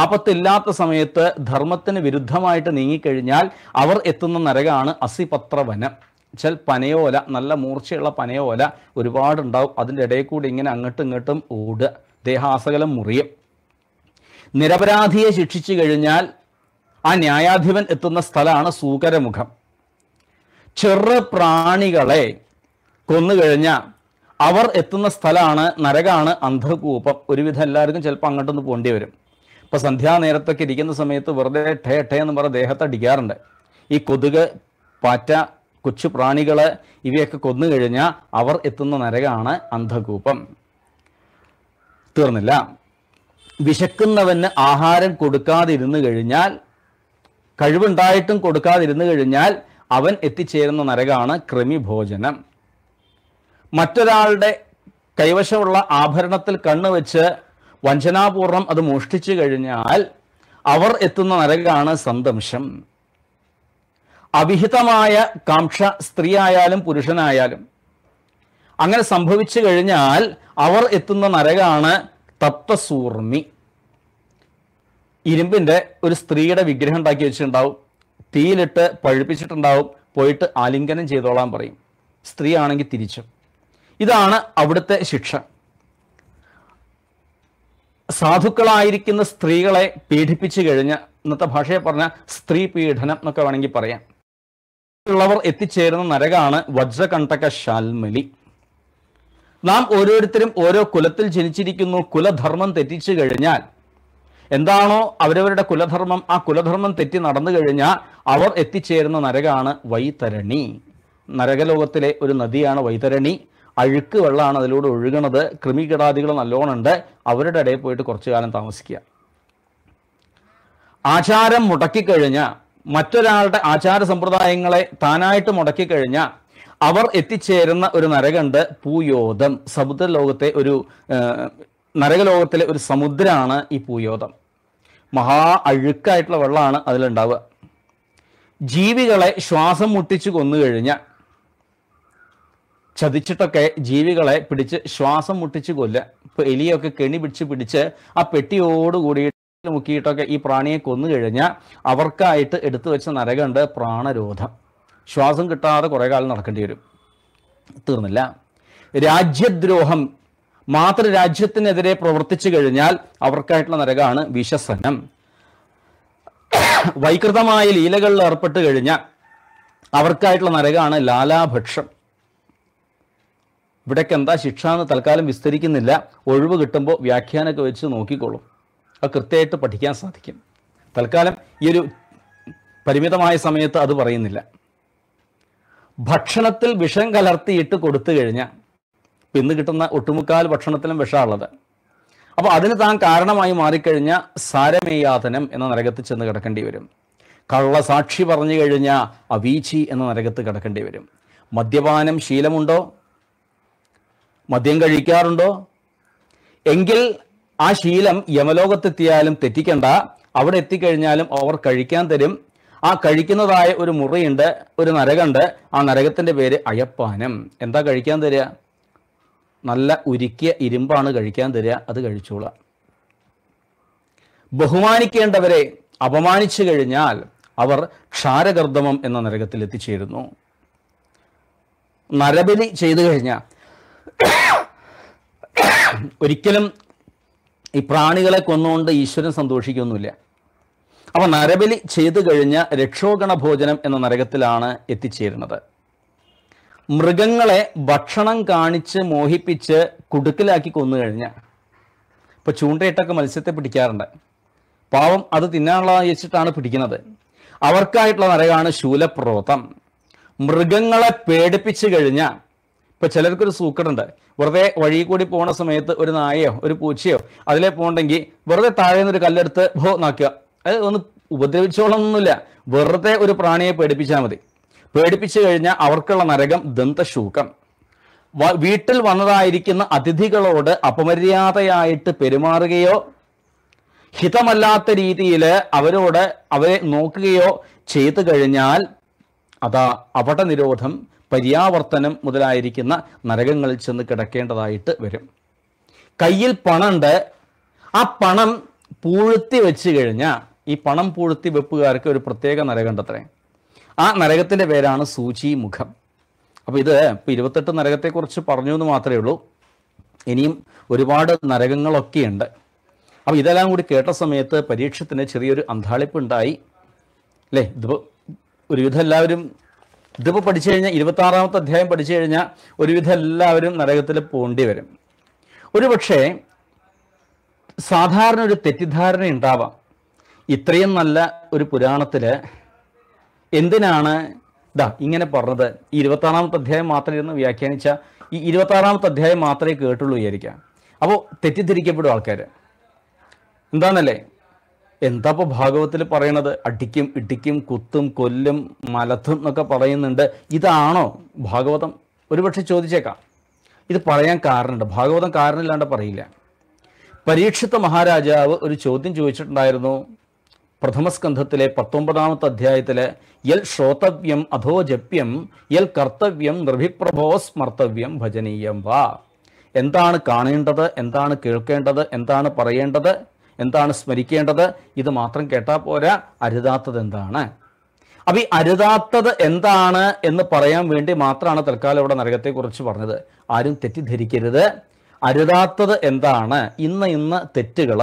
ആപത്തില്ലാത്ത സമയത്ത് ധർമ്മത്തിന് വിരുദ്ധമായിട്ട് നീങ്ങിക്കഴിഞ്ഞാൽ അവർ എത്തുന്ന നരകാണ് അസിപത്രവനം വെച്ചാൽ പനയോല നല്ല മൂർച്ചയുള്ള പനയോല ഒരുപാടുണ്ടാവും അതിൻ്റെ ഇടയിൽ കൂടി ഇങ്ങനെ അങ്ങോട്ടും ഇങ്ങോട്ടും ഓട് ദേഹാസകലം മുറിയും നിരപരാധിയെ ശിക്ഷിച്ചു കഴിഞ്ഞാൽ ആ ന്യായാധിപൻ എത്തുന്ന സ്ഥലമാണ് സൂകരമുഖം ചെറു പ്രാണികളെ കൊന്നുകഴിഞ്ഞാൽ അവർ എത്തുന്ന സ്ഥലമാണ് നരകാണ് അന്ധകൂപം ഒരുവിധം എല്ലാവർക്കും ചിലപ്പോൾ അങ്ങോട്ടൊന്ന് പോകേണ്ടി വരും ഇപ്പോൾ സന്ധ്യാനേരത്തൊക്കെ ഇരിക്കുന്ന സമയത്ത് വെറുതെ ഠേ ഠേ എന്ന് പറഞ്ഞ അടിക്കാറുണ്ട് ഈ കൊതുക് പാറ്റ കൊച്ചു പ്രാണികളെ ഇവയൊക്കെ കൊന്നു കഴിഞ്ഞാൽ അവർ എത്തുന്ന നരകാണ് അന്ധകൂപം തീർന്നില്ല വിശക്കുന്നവന് ആഹാരം കൊടുക്കാതിരുന്നു കഴിഞ്ഞാൽ കഴിവുണ്ടായിട്ടും കൊടുക്കാതിരുന്നു കഴിഞ്ഞാൽ അവൻ എത്തിച്ചേരുന്ന നരകാണ് കൃമിഭോജനം മറ്റൊരാളുടെ കൈവശമുള്ള ആഭരണത്തിൽ കണ്ണുവെച്ച് വഞ്ചനാപൂർവം അത് മോഷ്ടിച്ചു കഴിഞ്ഞാൽ അവർ എത്തുന്ന നരകാണ് സന്തംശം അവിഹിതമായ കാക്ഷ സ്ത്രീയായാലും പുരുഷനായാലും അങ്ങനെ സംഭവിച്ചു കഴിഞ്ഞാൽ അവർ എത്തുന്ന നരകാണ് തപ്തസൂർമി ഇരുമ്പിൻ്റെ ഒരു സ്ത്രീയുടെ വിഗ്രഹം ഉണ്ടാക്കി വെച്ചിട്ടുണ്ടാവും തീയിലിട്ട് പഴുപ്പിച്ചിട്ടുണ്ടാവും പോയിട്ട് ആലിംഗനം ചെയ്തോളാൻ പറയും സ്ത്രീ ആണെങ്കിൽ തിരിച്ചു ഇതാണ് അവിടുത്തെ ശിക്ഷ സാധുക്കളായിരിക്കുന്ന സ്ത്രീകളെ പീഡിപ്പിച്ചു കഴിഞ്ഞ ഇന്നത്തെ ഭാഷയെ പറഞ്ഞ സ്ത്രീ പീഡനം എന്നൊക്കെ വേണമെങ്കിൽ പറയാം ഉള്ളവർ എത്തിച്ചേരുന്ന നരകാണ് വജ്രകണ്ടക ശാൽമലി നാം ഓരോരുത്തരും ഓരോ കുലത്തിൽ ജനിച്ചിരിക്കുന്നു കുലധർമ്മം തെറ്റിച്ചു കഴിഞ്ഞാൽ എന്താണോ അവരവരുടെ കുലധർമ്മം ആ കുലധർമ്മം തെറ്റി നടന്നു കഴിഞ്ഞാൽ അവർ എത്തിച്ചേരുന്ന നരകാണ് വൈതരണി നരകലോകത്തിലെ ഒരു നദിയാണ് വൈതരണി അഴുക്ക് വെള്ളമാണ് അതിലൂടെ ഒഴുകണത് കൃമികീടാദികൾ നല്ലോണമുണ്ട് അവരുടെ ഇടയിൽ പോയിട്ട് കുറച്ചു കാലം താമസിക്കുക ആചാരം മുടക്കിക്കഴിഞ്ഞ മറ്റൊരാളുടെ ആചാര സമ്പ്രദായങ്ങളെ താനായിട്ട് മുടക്കിക്കഴിഞ്ഞ അവർ എത്തിച്ചേരുന്ന ഒരു നരകണ്ട് പൂയോധം സമുദ്ര ലോകത്തെ ഒരു നരകലോകത്തിലെ ഒരു സമുദ്രമാണ് ഈ പൂയോധം മഹാ അഴുക്കായിട്ടുള്ള വെള്ളമാണ് അതിലുണ്ടാവുക ജീവികളെ ശ്വാസം മുട്ടിച്ചു കൊന്നു കഴിഞ്ഞാൽ ചതിച്ചിട്ടൊക്കെ ജീവികളെ പിടിച്ച് ശ്വാസം മുട്ടിച്ച് കൊല്ല ഇപ്പൊ എലിയൊക്കെ കെണി പിടിച്ച് പിടിച്ച് ആ പെട്ടിയോട് കൂടി മുക്കിയിട്ടൊക്കെ ഈ പ്രാണിയെ കൊന്നു കഴിഞ്ഞാൽ അവർക്കായിട്ട് എടുത്തു വെച്ച നരകണ്ട് പ്രാണരോധം ശ്വാസം കിട്ടാതെ കുറേ കാലം നടക്കേണ്ടി വരും തീർന്നില്ല രാജ്യദ്രോഹം മാതൃ രാജ്യത്തിനെതിരെ പ്രവർത്തിച്ചു കഴിഞ്ഞാൽ അവർക്കായിട്ടുള്ള നരകമാണ് വിശസനം വൈകൃതമായ ലീലകളിൽ ഏർപ്പെട്ട് കഴിഞ്ഞാൽ അവർക്കായിട്ടുള്ള നരകമാണ് ലാലാഭക്ഷം ഇവിടേക്ക് എന്താ ശിക്ഷ എന്ന് തൽക്കാലം വിസ്തരിക്കുന്നില്ല ഒഴിവ് കിട്ടുമ്പോൾ വ്യാഖ്യാനമൊക്കെ വെച്ച് നോക്കിക്കോളും അത് കൃത്യമായിട്ട് പഠിക്കാൻ സാധിക്കും തൽക്കാലം ഈ ഒരു പരിമിതമായ സമയത്ത് അത് പറയുന്നില്ല ഭക്ഷണത്തിൽ വിഷം കലർത്തിയിട്ട് കൊടുത്തു കഴിഞ്ഞാൽ ഇപ്പം ഇന്ന് കിട്ടുന്ന ഒട്ടുമുക്കാൽ ഭക്ഷണത്തിലും വിഷമുള്ളത് അപ്പോൾ അതിന് താൻ കാരണമായി മാറിക്കഴിഞ്ഞ സാരമേയാതനം എന്ന നരകത്തിൽ ചെന്ന് കിടക്കേണ്ടി വരും കള്ളസാക്ഷി പറഞ്ഞു കഴിഞ്ഞാൽ അവീച്ചി എന്ന നരകത്ത് കിടക്കേണ്ടി വരും മദ്യപാനം ശീലമുണ്ടോ മദ്യം കഴിക്കാറുണ്ടോ എങ്കിൽ ആ ശീലം യമലോകത്തെത്തിയാലും തെറ്റിക്കണ്ട അവിടെ എത്തിക്കഴിഞ്ഞാലും അവർ കഴിക്കാൻ തരും ആ കഴിക്കുന്നതായ ഒരു മുറിയുണ്ട് ഒരു നരകുണ്ട് ആ നരകത്തിൻ്റെ പേര് അയപ്പാനം എന്താ കഴിക്കാൻ തരിക നല്ല ഉരുക്കിയ ഇരുമ്പാണ് കഴിക്കാൻ തരിക അത് കഴിച്ചോളാം ബഹുമാനിക്കേണ്ടവരെ അപമാനിച്ചു കഴിഞ്ഞാൽ അവർ ക്ഷാരകർദ്ദമം എന്ന നരകത്തിൽ എത്തിച്ചേരുന്നു നരബലി ചെയ്തു കഴിഞ്ഞാൽ ഒരിക്കലും ഈ പ്രാണികളെ കൊന്നുകൊണ്ട് ഈശ്വരൻ സന്തോഷിക്കൊന്നുമില്ല അപ്പോൾ നരബലി ചെയ്തു കഴിഞ്ഞ രക്ഷോഗണ ഭോജനം എന്ന നരകത്തിലാണ് എത്തിച്ചേരുന്നത് മൃഗങ്ങളെ ഭക്ഷണം കാണിച്ച് മോഹിപ്പിച്ച് കുടുക്കിലാക്കി കൊന്നു കഴിഞ്ഞ ഇപ്പോൾ ചൂണ്ടയിട്ടൊക്കെ മത്സ്യത്തെ പിടിക്കാറുണ്ട് പാവം അത് തിന്നാനുള്ള വെച്ചിട്ടാണ് പിടിക്കുന്നത് അവർക്കായിട്ടുള്ള നരകാണ് ശൂലപ്രോതം മൃഗങ്ങളെ പേടിപ്പിച്ചു കഴിഞ്ഞാൽ ഇപ്പോൾ ചിലർക്കൊരു സൂക്കടുണ്ട് വെറുതെ വഴി കൂടി പോണ സമയത്ത് ഒരു നായയോ ഒരു പൂച്ചയോ അതിലെ പോകണ്ടെങ്കിൽ വെറുതെ താഴെ നിന്നൊരു കല്ലെടുത്ത് ഭോ നാക്കുക അത് ഒന്ന് ഉപദ്രവിച്ചോളൊന്നുമില്ല വെറുതെ ഒരു പ്രാണിയെ പേടിപ്പിച്ചാൽ മതി പേടിപ്പിച്ചു കഴിഞ്ഞാൽ അവർക്കുള്ള നരകം ദന്തശൂക്കം വീട്ടിൽ വന്നതായിരിക്കുന്ന അതിഥികളോട് അപമര്യാദയായിട്ട് പെരുമാറുകയോ ഹിതമല്ലാത്ത രീതിയിൽ അവരോട് അവരെ നോക്കുകയോ ചെയ്തു കഴിഞ്ഞാൽ അതാ അപട നിരോധം പര്യാവർത്തനം മുതലായിരിക്കുന്ന നരകങ്ങളിൽ ചെന്ന് കിടക്കേണ്ടതായിട്ട് വരും കയ്യിൽ പണമുണ്ട് ആ പണം പൂഴ്ത്തി വെച്ച് കഴിഞ്ഞാൽ ഈ പണം പൂഴ്ത്തി വെപ്പുകാർക്ക് ഒരു പ്രത്യേക നരകണ്ടത്രേ ആ നരകത്തിൻ്റെ പേരാണ് സൂചി മുഖം അപ്പോൾ ഇത് ഇപ്പോൾ ഇരുപത്തെട്ട് നരകത്തെക്കുറിച്ച് പറഞ്ഞു എന്ന് മാത്രമേ ഉള്ളൂ ഇനിയും ഒരുപാട് നരകങ്ങളൊക്കെയുണ്ട് അപ്പോൾ ഇതെല്ലാം കൂടി കേട്ട സമയത്ത് പരീക്ഷത്തിന് ചെറിയൊരു അന്താളിപ്പുണ്ടായി അല്ലേ ഇതിപ്പോൾ ഒരുവിധം എല്ലാവരും ഇതിപ്പോൾ പഠിച്ചു കഴിഞ്ഞാൽ ഇരുപത്തി ആറാമത്തെ അധ്യായം പഠിച്ചു കഴിഞ്ഞാൽ ഒരുവിധം എല്ലാവരും നരകത്തിൽ പോകേണ്ടി വരും ഒരുപക്ഷെ സാധാരണ ഒരു തെറ്റിദ്ധാരണ ഉണ്ടാവാം ഇത്രയും നല്ല ഒരു പുരാണത്തിൽ എന്തിനാണ് ഇതാ ഇങ്ങനെ പറഞ്ഞത് ഈ ഇരുപത്താറാമത്തെ അധ്യായം മാത്രമേ ഇരുന്ന് വ്യാഖ്യാനിച്ച ഈ ഇരുപത്താറാമത്തെ അധ്യായം മാത്രമേ കേട്ടുള്ളൂ വിചാരിക്കാം അപ്പോൾ തെറ്റിദ്ധരിക്കപ്പെടും ആൾക്കാർ എന്താണല്ലേ എന്താ ഇപ്പൊ ഭാഗവത്തിൽ പറയണത് അടിക്കും ഇടിക്കും കുത്തും കൊല്ലും മലത്തും എന്നൊക്കെ പറയുന്നുണ്ട് ഇതാണോ ഭാഗവതം ഒരുപക്ഷെ ചോദിച്ചേക്കാം ഇത് പറയാൻ കാരണമുണ്ട് ഭാഗവതം കാരണമില്ലാണ്ട് പറയില്ല പരീക്ഷിത്ത മഹാരാജാവ് ഒരു ചോദ്യം ചോദിച്ചിട്ടുണ്ടായിരുന്നു പ്രഥമസ്കന്ധത്തിലെ പത്തൊമ്പതാമത്തെ അധ്യായത്തിലെ യൽ ശ്രോതവ്യം അധോ ജപ്യം യൽ കർത്തവ്യം നിർഭിപ്രഭോ സ്മർത്തവ്യം ഭജനീയം വാ എന്താണ് കാണേണ്ടത് എന്താണ് കേൾക്കേണ്ടത് എന്താണ് പറയേണ്ടത് എന്താണ് സ്മരിക്കേണ്ടത് ഇത് മാത്രം കേട്ടാൽ പോരാ അരുതാത്തത് എന്താണ് അപ്പം ഈ അരുതാത്തത് എന്താണ് എന്ന് പറയാൻ വേണ്ടി മാത്രമാണ് തൽക്കാലം ഇവിടെ നരകത്തെക്കുറിച്ച് പറഞ്ഞത് ആരും തെറ്റിദ്ധരിക്കരുത് അരുതാത്തത് എന്താണ് ഇന്ന് ഇന്ന് തെറ്റുകൾ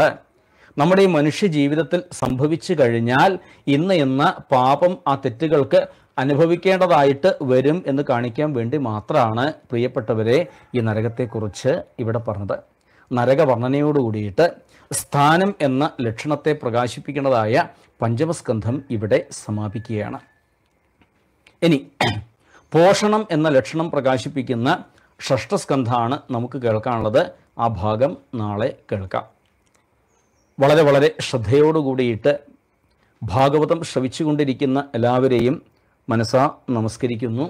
നമ്മുടെ ഈ മനുഷ്യ ജീവിതത്തിൽ സംഭവിച്ചു കഴിഞ്ഞാൽ ഇന്ന് ഇന്ന് പാപം ആ തെറ്റുകൾക്ക് അനുഭവിക്കേണ്ടതായിട്ട് വരും എന്ന് കാണിക്കാൻ വേണ്ടി മാത്രമാണ് പ്രിയപ്പെട്ടവരെ ഈ നരകത്തെക്കുറിച്ച് ഇവിടെ പറഞ്ഞത് നരക വർണ്ണനയോടുകൂടിയിട്ട് സ്ഥാനം എന്ന ലക്ഷണത്തെ പ്രകാശിപ്പിക്കുന്നതായ പഞ്ചമസ്കന്ധം ഇവിടെ സമാപിക്കുകയാണ് ഇനി പോഷണം എന്ന ലക്ഷണം പ്രകാശിപ്പിക്കുന്ന ഷഷ്ടസ്കന്ധമാണ് നമുക്ക് കേൾക്കാനുള്ളത് ആ ഭാഗം നാളെ കേൾക്കാം വളരെ വളരെ ശ്രദ്ധയോടുകൂടിയിട്ട് ഭാഗവതം ശ്രവിച്ചുകൊണ്ടിരിക്കുന്ന എല്ലാവരെയും മനസ്സാ നമസ്കരിക്കുന്നു